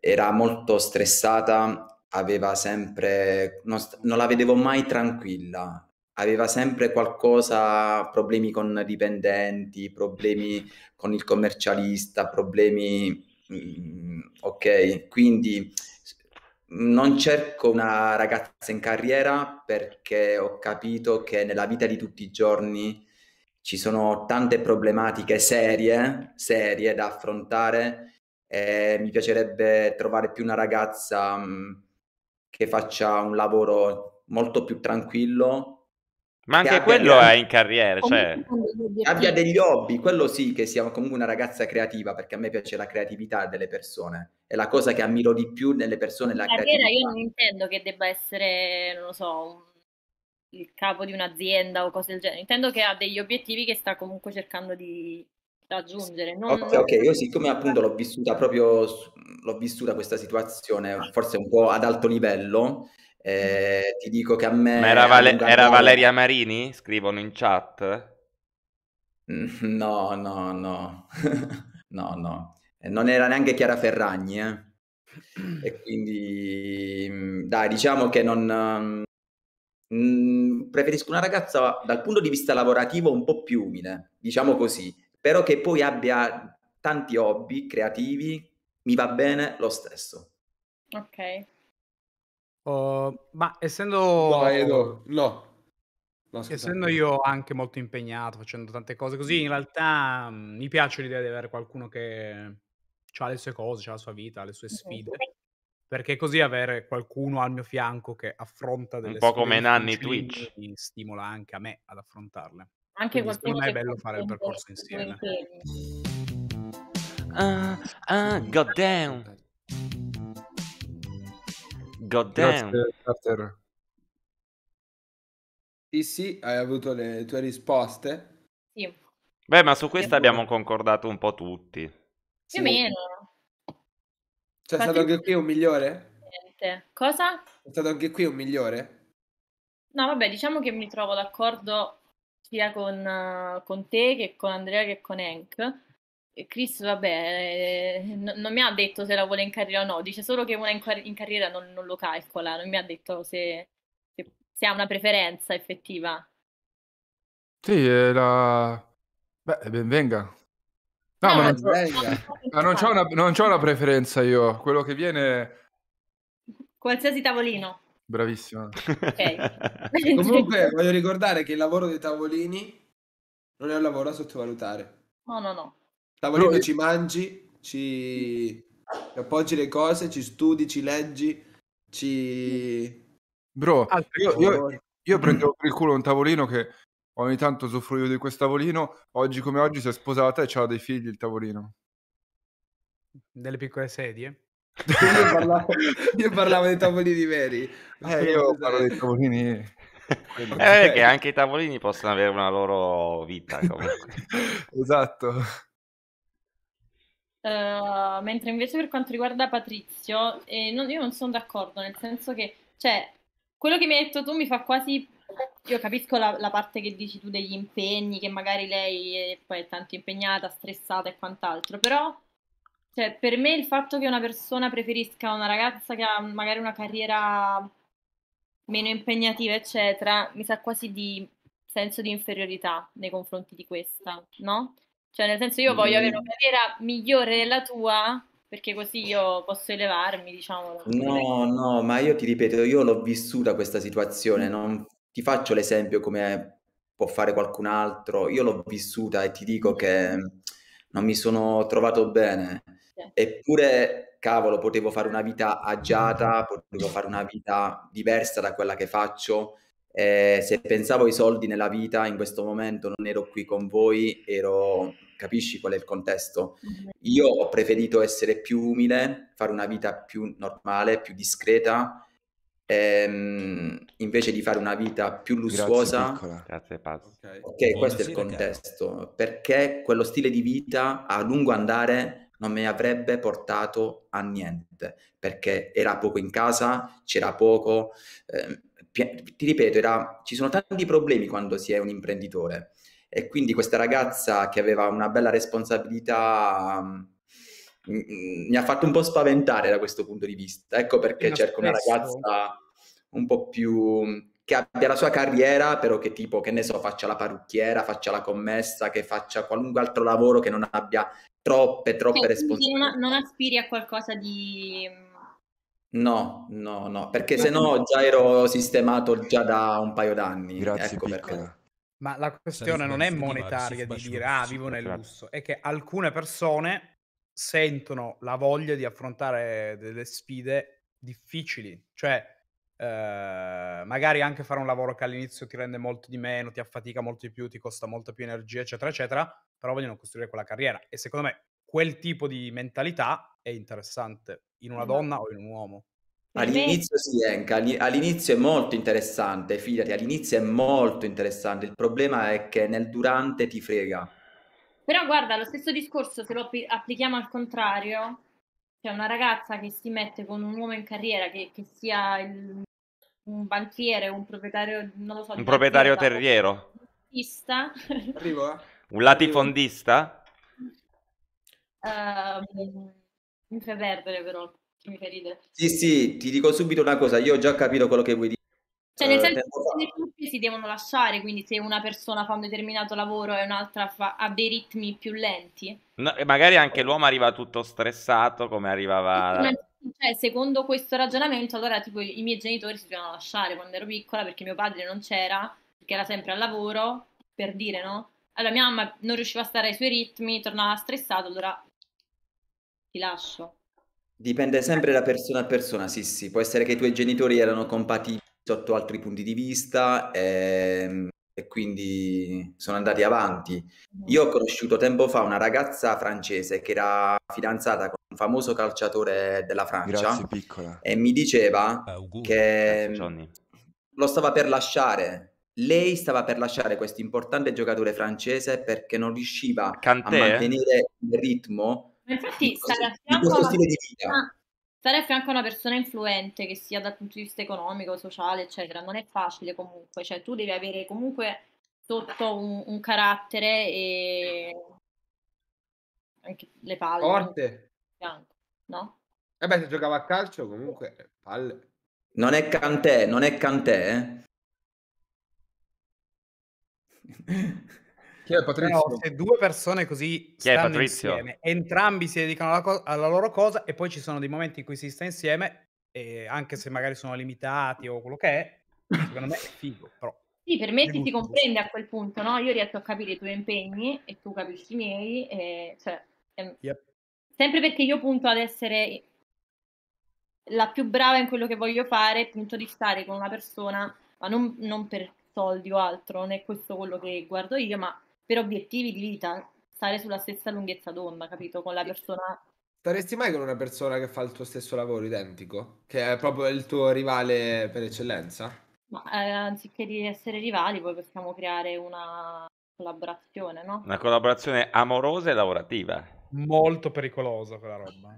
era molto stressata, aveva sempre, non, non la vedevo mai tranquilla, aveva sempre qualcosa, problemi con dipendenti, problemi con il commercialista, problemi, mm, ok, quindi non cerco una ragazza in carriera perché ho capito che nella vita di tutti i giorni ci sono tante problematiche serie, serie da affrontare e mi piacerebbe trovare più una ragazza mm, che faccia un lavoro molto più tranquillo ma anche quello è in carriera, cioè... Abbia degli hobby, quello sì, che sia comunque una ragazza creativa, perché a me piace la creatività delle persone. È la cosa che ammiro di più nelle persone, la carriera io non intendo che debba essere, non lo so, un... il capo di un'azienda o cose del genere. Intendo che ha degli obiettivi che sta comunque cercando di raggiungere. Non... Ok, ok, io siccome appunto l'ho vissuta proprio, l'ho vissuta questa situazione forse un po' ad alto livello, Mm. Eh, ti dico che a me... Ma era, Vale- era Valeria Marini? Scrivono in chat? Mm, no, no, no. no, no. Eh, non era neanche Chiara Ferragni, eh. E quindi, mm, dai, diciamo che non... preferisco una ragazza dal punto di vista lavorativo un po' più umile, diciamo così, però che poi abbia tanti hobby creativi, mi va bene lo stesso. Ok. Oh, ma essendo... No, Edo, no. no essendo io anche molto impegnato, facendo tante cose così, in realtà mh, mhmm, mi piace l'idea di avere qualcuno che ha le sue cose, ha la sua vita, le sue sfide. Perché così avere qualcuno al mio fianco che affronta delle sfide. Un po' come Nanni Twitch. Mi stimola anche a me ad affrontarle. Anche Quindi, secondo me è bello fare il percorso insieme. Uh, uh, god God damn. Grazie, Sì, sì, hai avuto le tue risposte. Sì. Beh, ma su questo abbiamo concordato un po' tutti. Più o meno. C'è cioè, Infatti- stato anche qui un migliore? Niente. Cosa? È stato anche qui un migliore? No, vabbè, diciamo che mi trovo d'accordo sia con, eh, con te che con Andrea che con Hank. Eh, Chris, vabbè, eh, n- non mi ha detto se la vuole in carriera o no, dice solo che una in, car- in carriera non, non, lo calcola, non mi ha detto se, se, se ha una preferenza effettiva. Sì, la... Beh, benvenga. No, no ma non, non, c'ho una, non c'ho una preferenza io, quello che viene... Qualsiasi tavolino. Bravissima. Okay. Comunque voglio ricordare che il lavoro dei tavolini non è un lavoro da sottovalutare. No, no, no. Tavolino no, ci mangi, ci... ci appoggi le cose, ci studi, ci leggi, ci... Bro, ah, io, io, io prendevo per il culo un tavolino che ogni tanto soffro di questo tavolino, oggi come oggi si è sposata e ha dei figli il tavolino. Delle piccole sedie? io, parlavo, io parlavo dei tavolini veri. Eh, io parlo dei tavolini... Eh, che anche i tavolini possono avere una loro vita. esatto. Uh, mentre invece per quanto riguarda Patrizio, eh, non, io non sono d'accordo, nel senso che, cioè, quello che mi hai detto tu mi fa quasi... Io capisco la, la parte che dici tu degli impegni, che magari lei è, poi è tanto impegnata, stressata e quant'altro, però cioè, per me il fatto che una persona preferisca una ragazza che ha magari una carriera meno impegnativa, eccetera, mi sa quasi di senso di inferiorità nei confronti di questa, no? Cioè, nel senso, io voglio avere mm. una carriera migliore della tua perché così io posso elevarmi, diciamo. No, no, ma io ti ripeto, io l'ho vissuta questa situazione, mm. non ti faccio l'esempio come può fare qualcun altro, io l'ho vissuta e ti dico che mm. non mi sono trovato bene. Eppure, cavolo, potevo fare una vita agiata, potevo fare una vita diversa da quella che faccio, eh, se pensavo ai soldi nella vita, in questo momento non ero qui con voi, ero, capisci qual è il contesto. Mhm. Io ho preferito essere più umile, fare una vita più normale, più discreta, ehm, invece di fare una vita più lussuosa. Grazie, Grazie Pazzo. Ok, okay questo è il contesto, chiaro. perché quello stile di vita a lungo andare non mi avrebbe portato a niente, perché era poco in casa, c'era poco. Ehm, ti ripeto, era, ci sono tanti problemi quando si è un imprenditore e quindi questa ragazza che aveva una bella responsabilità mm, mm, mi ha fatto un po' spaventare da questo punto di vista. Ecco perché una cerco spesso. una ragazza un po' più che abbia la sua carriera, però che tipo, che ne so, faccia la parrucchiera, faccia la commessa, che faccia qualunque altro lavoro che non abbia troppe, troppe responsabilità. Non, non aspiri a qualcosa di No, no, no, perché se no già ero sistemato già da un paio d'anni. Grazie, ecco perché. Ma la questione non è monetaria di dire ah, vivo nel lusso, è che alcune persone sentono la voglia di affrontare delle sfide difficili, cioè eh, magari anche fare un lavoro che all'inizio ti rende molto di meno, ti affatica molto di più, ti costa molta più energia, eccetera, eccetera, però vogliono costruire quella carriera e secondo me quel tipo di mentalità è interessante in una esatto. donna o in un uomo. All'inizio sì, Enka, eh, all'inizio è molto interessante, fidati, all'inizio è molto interessante, il problema è che nel durante ti frega. Però guarda, lo stesso discorso se lo applichiamo al contrario, cioè una ragazza che si mette con un uomo in carriera, che, che sia il, un banchiere, un proprietario, non lo so... Un proprietario terriero. Un latifondista? Arrivo, eh. Un latifondista? Uh, mi fai perdere però, mi fai ridere. Sì, sì, ti dico subito una cosa, io ho già capito quello che vuoi dire. Cioè, nel eh, senso che le si devono lasciare, quindi se una persona fa un determinato lavoro e un'altra fa, ha dei ritmi più lenti. No, e magari anche l'uomo arriva tutto stressato come arrivava... Cioè, secondo questo ragionamento, allora tipo i miei genitori si devono lasciare quando ero piccola perché mio padre non c'era, perché era sempre al lavoro, per dire, no? Allora mia mamma non riusciva a stare ai suoi ritmi, tornava stressata, allora ti lascio. Dipende sempre da persona a persona, sì, sì. Può essere che i tuoi genitori erano compatibili sotto altri punti di vista e, ehm, e quindi sono andati avanti. Io ho conosciuto tempo fa una ragazza francese che era fidanzata con un famoso calciatore della Francia Grazie, e mi diceva uh, che Grazie, lo stava per lasciare lei stava per lasciare questo importante giocatore francese perché non riusciva Cantè. a mantenere il ritmo infatti di questo, stare, a di persona, stare a fianco a una persona influente, che sia dal punto di vista economico, sociale, eccetera, non è facile comunque, cioè tu devi avere comunque sotto un, un carattere e anche le palle. Forte. Fianco, no? Eh beh, se giocava a calcio comunque, palle. Non è Cantè, non è Cantè, eh? Chi è Patrizio? Però se due persone così Chi stanno insieme, entrambi si dedicano alla, co- alla, loro cosa e poi ci sono dei momenti in cui si sta insieme, anche se magari sono limitati o quello che è, secondo me è figo, però. Sì, per me si, si comprende a quel punto, no? Io riesco a capire i tuoi impegni e tu capisci i miei, e, cioè, ehm, yep. sempre perché io punto ad essere la più brava in quello che voglio fare, punto di stare con una persona, ma non, non per soldi o altro, non è questo quello che guardo io, ma per obiettivi di vita stare sulla stessa lunghezza d'onda, capito? Con la persona Staresti mai con una persona che fa il tuo stesso lavoro identico? Che è proprio il tuo rivale per eccellenza? Ma eh, anziché di essere rivali, poi possiamo creare una collaborazione, no? Una collaborazione amorosa e lavorativa. Molto pericolosa quella roba.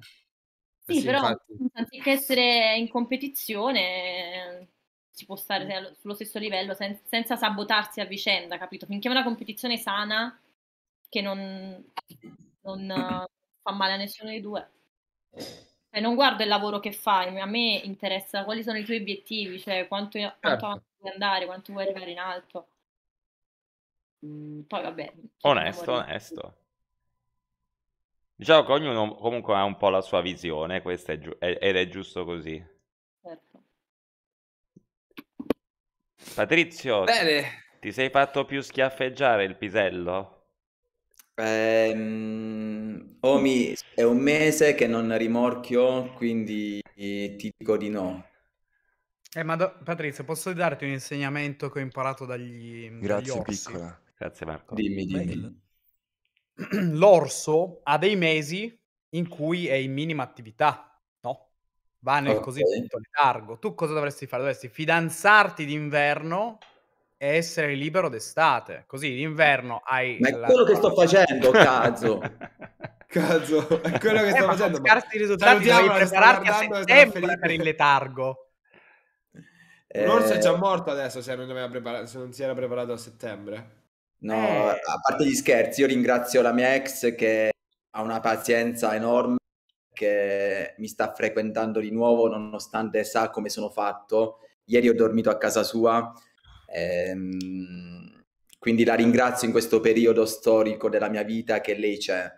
Sì, sì però infatti... anziché essere in competizione, si può stare mm. sullo stesso livello sen- senza sabotarsi a vicenda, capito? Finché è una competizione sana che non, non uh, fa male a nessuno dei due. Cioè, non guardo il lavoro che fai, a me interessa quali sono i tuoi obiettivi, cioè quanto, quanto certo. avanti vuoi andare, quanto vuoi arrivare in alto. Mm, poi vabbè. Onesto, onesto. Diciamo che ognuno comunque ha un po' la sua visione, questa è giu- ed è giusto così. Patrizio, Bene. ti sei fatto più schiaffeggiare il pisello? Ehm, Omi, è un mese che non rimorchio, quindi ti dico di no. Eh, ma do- Patrizio, posso darti un insegnamento che ho imparato dagli, dagli orsi? piccola. Grazie Marco. Dimmi, dimmi. L'orso ha dei mesi in cui è in minima attività va nel okay. cosiddetto letargo. Tu cosa dovresti fare? Dovresti fidanzarti d'inverno e essere libero d'estate. Così d'inverno hai... Ma è la... quello che sto facendo, cazzo! cazzo, è quello che eh, sto facendo. Con scarsi risultati devi prepararti a settembre per il letargo. Eh... L'orso è già morto adesso se cioè, non, prepara- se non si era preparato a settembre. No, eh. a parte gli scherzi, io ringrazio la mia ex che ha una pazienza enorme che mi sta frequentando di nuovo nonostante sa come sono fatto. Ieri ho dormito a casa sua, ehm, quindi la ringrazio in questo periodo storico della mia vita che lei c'è.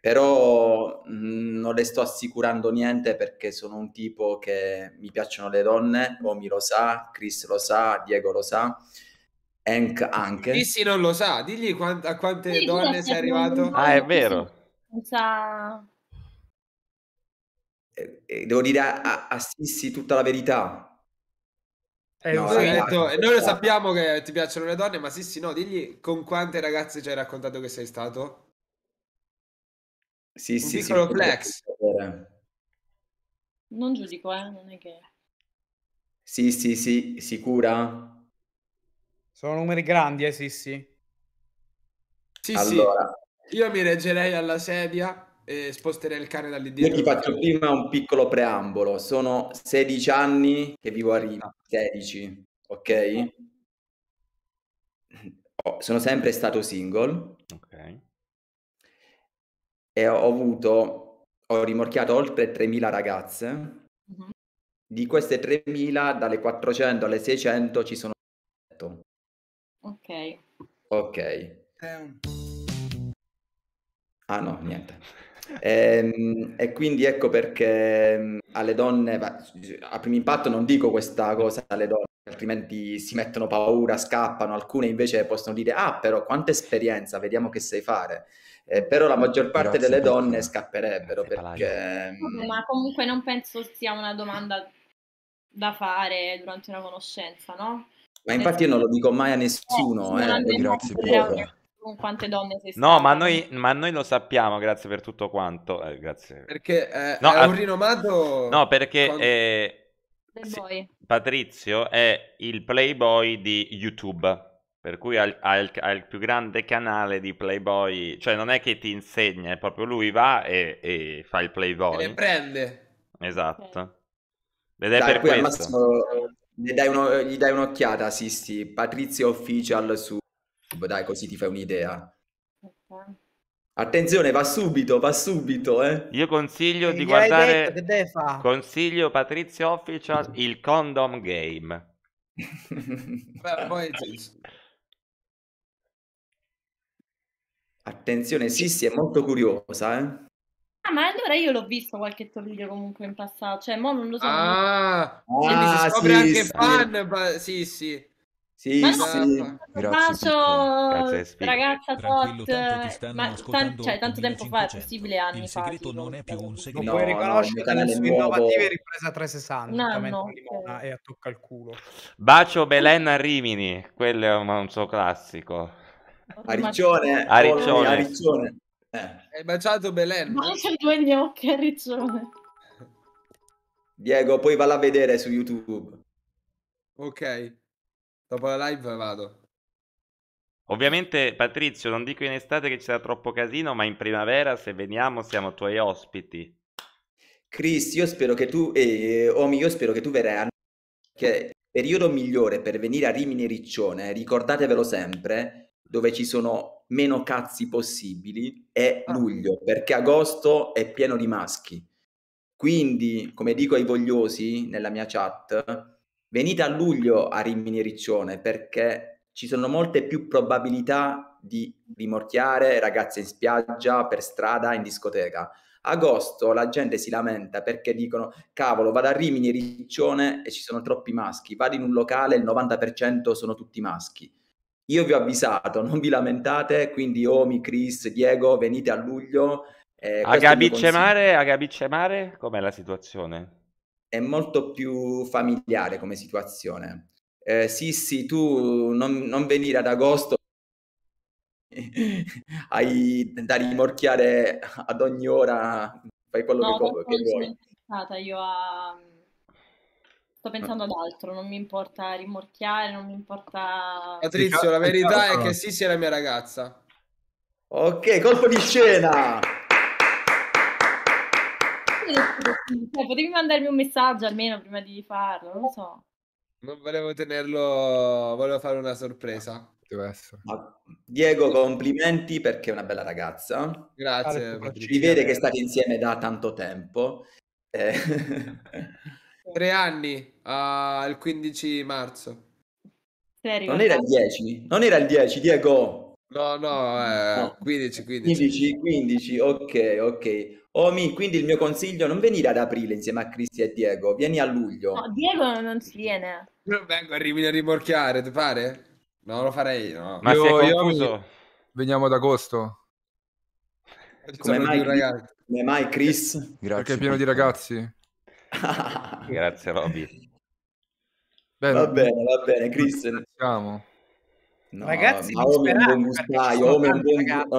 Però mh, mm, non le sto assicurando niente perché sono un tipo che mi piacciono le donne, Omi lo sa, Chris lo sa, Diego lo sa. Hank anche. Dissi non lo sa, digli quant- a quante sì, donne sei arrivato. Ah, è vero. Non sa eh, eh, devo dire a, a Sissi tutta la verità. Eh, no, noi, detto, noi, lo sappiamo che ti piacciono le donne, ma Sissi no, digli con quante ragazze ci hai raccontato che sei stato? Sì, Un sì, piccolo sì, flex. Non giudico, eh, non è che... Sì, sì, sì, sicura? Sono numeri grandi, eh, sì, sì. Sì, allora. Io mi reggerei alla sedia eh, sposterei il cane dall'idea. Io vi faccio prima un piccolo preambolo. Sono 16 anni che vivo a Rima, 16, ok? sono sempre stato single. Ok. E ho avuto, ho rimorchiato oltre 3.000 ragazze. Mm-hmm. Di queste 3.000, dalle 400 alle 600 ci sono... Ok. Ok. Ah no, niente. E, ehm, e, quindi ecco perché ehm, alle donne, a primo impatto non dico questa cosa alle donne, altrimenti si mettono paura, scappano, alcune invece possono dire ah però quanta esperienza, vediamo che sai fare. Eh, però la maggior parte delle donne per... scapperebbero Grazie, perché... Ehm, ma comunque non penso sia una domanda da fare durante una conoscenza, no? Ma infatti io non lo dico mai a eh, nessuno, eh, eh, grazie. Poco con quante donne sei stata. No, ma noi, ma noi, lo sappiamo, grazie per tutto quanto. Eh, grazie. Perché eh, no, è un rinomato... No, perché... Quando... Eh, sì, Patrizio è il playboy di YouTube, per cui ha il, ha, il, ha il, più grande canale di playboy, cioè non è che ti insegna, è proprio lui va e, e fa il playboy. E le prende. Esatto. Okay. Ed è Dai, per questo. Massimo, dai uno, gli dai un'occhiata, Sisti, Patrizio Official su dai, così ti fai un'idea. Attenzione, va subito, va subito, eh. Io consiglio e di guardare... Consiglio Patrizio Official il Condom Game. Beh, poi... Attenzione, Sissi è molto curiosa, eh. Ah, ma allora io l'ho visto qualche tuo comunque in passato, cioè mo non lo so. Ah, non... ah quindi si scopre sì, anche sì. fan, sì, sì. Sì, ma no, sì. Grazie, grazie, ragazza Tot, eh, ma tan- cioè, tanto tempo fa è possibile anni il segreto fa, non è più un segreto. Non puoi riconoscere no, su innovative ripresa 360, no, no, limona eh. e a tocca al culo. Bacio Belen a Rimini, quello è un, un suo classico. Ariccione, eh, Ariccione. Ariccione. Eh. Hai baciato Belen. Bacio due gnocchi Ariccione. Diego, poi valla a vedere su YouTube. Ok. Dopo la live vado. Ovviamente, Patrizio, non dico in estate che ci sarà troppo casino, ma in primavera, se veniamo, siamo tuoi ospiti. Chris, io spero che tu, eh, Omi, io spero che tu verrai a... Che periodo migliore per venire a Rimini Riccione, ricordatevelo sempre, dove ci sono meno cazzi possibili, è ah. luglio, perché agosto è pieno di maschi. Quindi, come dico ai vogliosi nella mia chat, venite a luglio a Rimini Riccione perché ci sono molte più probabilità di rimorchiare ragazze in spiaggia, per strada, in discoteca. Agosto la gente si lamenta perché dicono cavolo vado a Rimini Riccione e ci sono troppi maschi, vado in un locale il 90% sono tutti maschi. Io vi ho avvisato, non vi lamentate, quindi Omi, Chris, Diego, venite a luglio. Eh, Agabice Mare, Agabice Mare, com'è la situazione? è molto più familiare come situazione. Eh, sì, sì, tu non, non venire ad agosto hai da rimorchiare ad ogni ora, fai quello no, che, che vuoi. Stata io a... Sto pensando ad altro, non mi importa rimorchiare, non mi importa... Patrizio, la verità è che sì, sì, è la mia ragazza. Ok, colpo di scena! cioè, potevi mandarmi un messaggio almeno prima di farlo, non lo so. Non volevo tenerlo, volevo fare una sorpresa. Diego, complimenti perché è una bella ragazza. Grazie. Si vede che state insieme da tanto tempo. Eh. Tre anni, uh, il 15 marzo. Serio? Non era il 10? Non era il 10, Diego? No, no, eh, no. 15, 15. 15, 15, ok, ok. Omi, oh, quindi il mio consiglio non venire ad aprile insieme a Cristi e Diego, vieni a luglio. No, Diego non si viene. Io vengo, arrivi a rimorchiare, ti pare? No, lo farei, no. Ma io, sei confuso? Io... Veniamo ad agosto. Come mai, come mai, Chris? Grazie, Perché è pieno di ragazzi. Grazie Roby. Bene. Va bene, va bene, Chris. Siamo. No, ragazzi, ma oh, è un buon gustaio, è oh,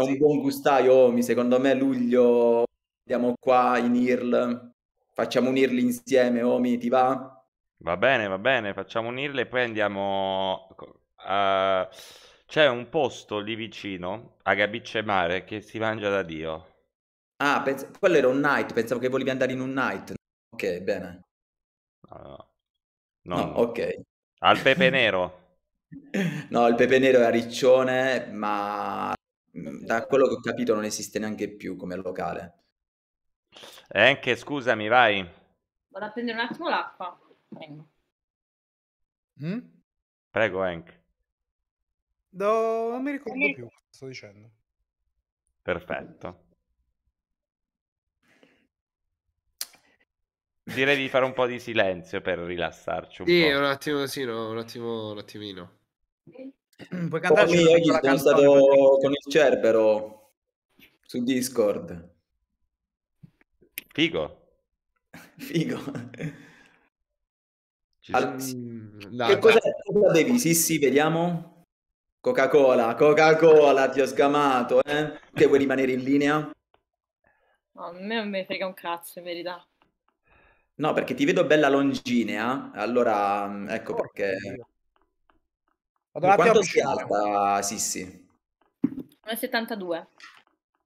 un buon, gustaio, Omi, secondo me luglio andiamo qua in IRL, facciamo unirli insieme, Omi, ti va? Va bene, va bene, facciamo unirli e poi andiamo... A... C'è un posto lì vicino, a Gabicce Mare, che si mangia da Dio. Ah, pens- quello era un night, pensavo che volevi andare in un night. Ok, bene. No, no. No, no, ok. Al pepe nero. no, il pepe nero è a Riccione, ma mm, da quello che ho capito non esiste neanche più come locale. Enche, eh, scusami, vai. Vado a prendere un attimo l'acqua. Vengo. Mm? Prego, Enk. Do... non mi ricordo più cosa sto dicendo. Perfetto. Direi di fare un po' di silenzio per rilassarci un sì, po'. un attimo, sì, no, un attimo, un attimino. Puoi cantarci Poi, oggi sono canzone, stato con il Cerbero su Discord. Figo. Figo. Allora, mm, no, che cosa bevi? Sì, sì, vediamo. Coca-Cola, Coca-Cola, ti ho sgamato, eh? Che vuoi rimanere in linea? No, a me non mi frega un cazzo, in verità. No, perché ti vedo bella longinea, eh. allora mm, ecco oh, perché... Quanto si alta, Sissi? 1,72.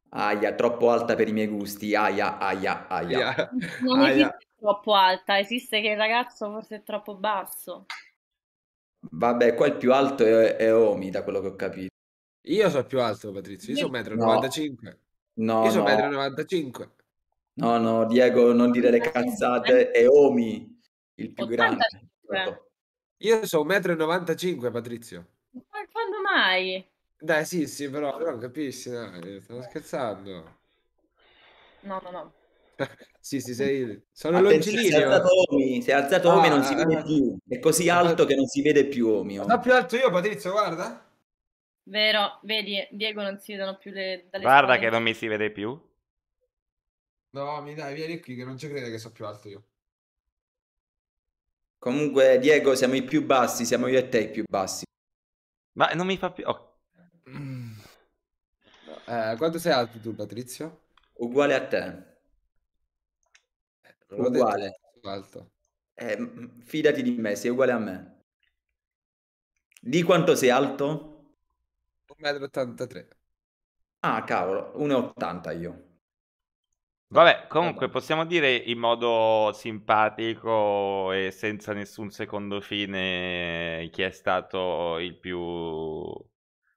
Aia, troppo alta per i miei gusti. Aia, aia, aia. Yeah. Non aia. esiste troppo alta, esiste che il ragazzo forse è troppo basso. Vabbè, qua il più alto è, è Omi, da quello che ho capito. Io sono più alto, Patrizio. Io sono 1,95 m. No, Io sono 1,95 95. No, no, Diego, non dire le cazzate. È Omi, il più 85. grande. Io sono 1,95 m, Patrizio. Ma quando mai? Dai, sì, sì, però, però capisci, dai, stavo scherzando. No, no, no. sì, sì, sei... sono Attenzione, si è alzato Omi, si è alzato Omi, non si ah, vede ah, più. È così alto che non si vede più Omi. Oh. Sta Omi. più alto io, Patrizio, guarda. Vero, vedi, Diego non si vedono più le... dalle Guarda spalle. che non mi si vede più. No, mi dai, vieni qui che non ci crede che sono più alto io. Comunque, Diego, siamo i più bassi, siamo io e te i più bassi. Ma non mi fa più... ok. Oh, eh, quanto sei alto tu, Patrizio? Uguale a te. Non Uguale. alto. Eh, fidati di me, sei uguale a me. Di quanto sei alto? 1,83 m. Ah, cavolo, 1,80 io. Vabbè, comunque possiamo dire in modo simpatico e senza nessun secondo fine chi è stato il più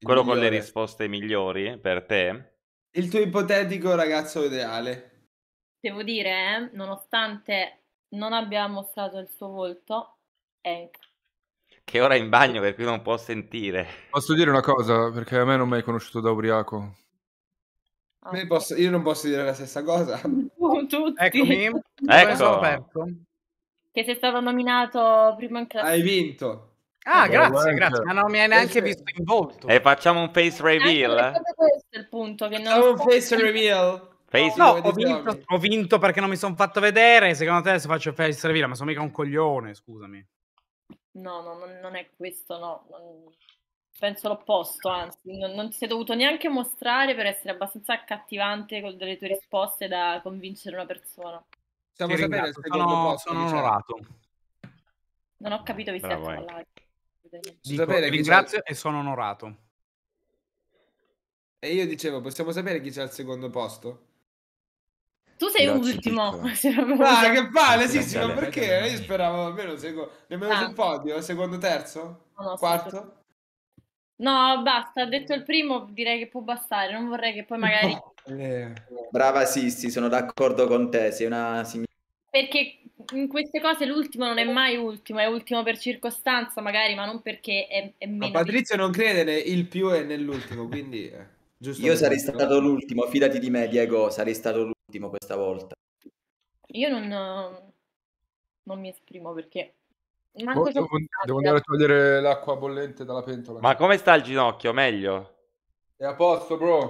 quello migliore. con le risposte migliori eh, per te? Il tuo ipotetico ragazzo ideale. Devo dire, eh, nonostante non abbia mostrato il suo volto, Hank. Che ora è in bagno per cui non può sentire. Posso dire una cosa? Perché a me non mi hai conosciuto da ubriaco. Ah. Posso, io non posso dire la stessa cosa. Tutti. Eccomi. Ecco. ecco. Che sei stato nominato prima in classifica. Hai vinto. Ah, grazie, grazie, cioè ma non mi hai neanche visto in volto. E facciamo un face reveal. Anche questo è il punto. Che non facciamo un face reveal. Face no, ho vinto, ho vinto, perché non mi sono fatto vedere. Secondo te se faccio face reveal, ma sono mica un coglione, scusami. No, no, non è questo, no. Non... Penso l'opposto, anzi, non, non, ti sei dovuto neanche mostrare per essere abbastanza accattivante con delle tue risposte da convincere una persona. Stiamo sapendo il secondo sono, posto, sono diciamo. onorato. Non ho capito, vi parlando. Dico, ringrazio e sono onorato. E io dicevo, possiamo sapere chi c'è al secondo posto? Tu sei Grazie, ultimo. Ah, che palle, sì, sì, ma perché? Io speravo almeno secondo, nemmeno ah. sul podio, secondo, terzo, no, no, quarto. No, basta, ha detto il primo, direi che può bastare, non vorrei che poi magari... No. Eh. Brava Sissi, sono d'accordo con te, sei una signora... Perché in queste cose l'ultimo non è mai ultimo, è ultimo per circostanza magari, ma non perché è, è meno. Ma Patrizio non crede nel più e nell'ultimo, quindi eh, giusto. Io sarei questo. stato l'ultimo, fidati di me Diego, sarei stato l'ultimo questa volta. Io non, non mi esprimo perché... Manco oh, devo, devo andare a togliere eh. l'acqua bollente dalla pentola. Ma come sta il ginocchio? Meglio? È a posto, bro.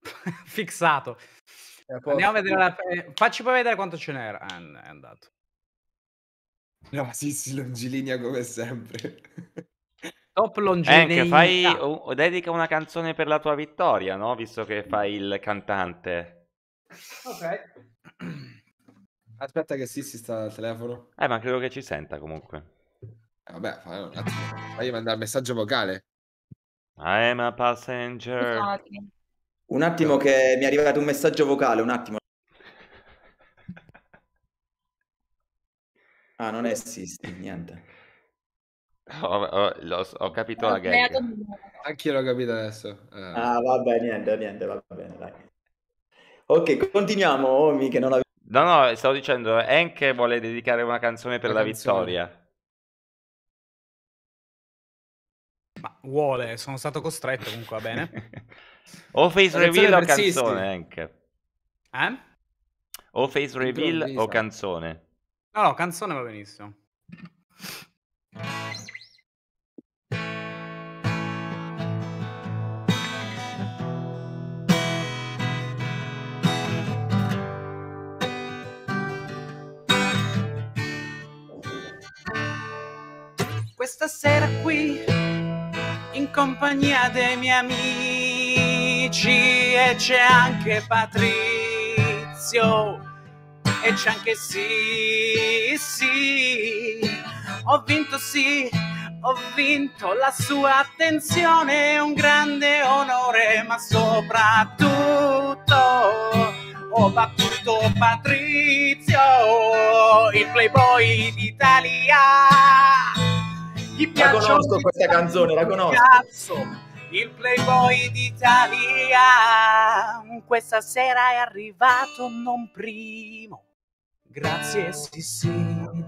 Fissato. Andiamo a vedere la... Eh, facci poi vedere quanto ce n'era. Ah, è andato. No, sì, sì, longilinea come sempre. Top longilinea. Eh, anche fai o, o dedica una canzone per la tua vittoria, no? Visto che fai il cantante. Ok. Aspetta che Sissi sta al telefono. Eh, ma credo che ci senta comunque. Eh, vabbè, fai un attimo. Fagli mandare un messaggio vocale. I a passenger. Un attimo che mi è arrivato un messaggio vocale, un attimo. Ah, non esisti, niente. Ho, ho, ho capito la Ho gag. creato Anch'io l'ho capito adesso. Eh, Ah, vabbè, niente, niente, va bene, dai. Ok, continuiamo, Omi, oh, che non avevo... No, no, stavo dicendo, Enke vuole dedicare una canzone per la la canzone. vittoria. Ma vuole, sono stato costretto comunque, va bene. o face reveal o canzone, Enke. Eh? O face reveal o Improvvisa. canzone. No, canzone va benissimo. Questa sera qui, in compagnia dei miei amici, e c'è anche Patrizio e c'è anche sì, sì. Ho vinto sì, ho vinto la sua attenzione, è un grande onore, ma soprattutto ho battuto Patrizio, il playboy d'Italia. Gli la conosco questa canzone, la conosco. Cazzo il playboy d'Italia. Questa sera è arrivato non primo, Grazie, sì, sì.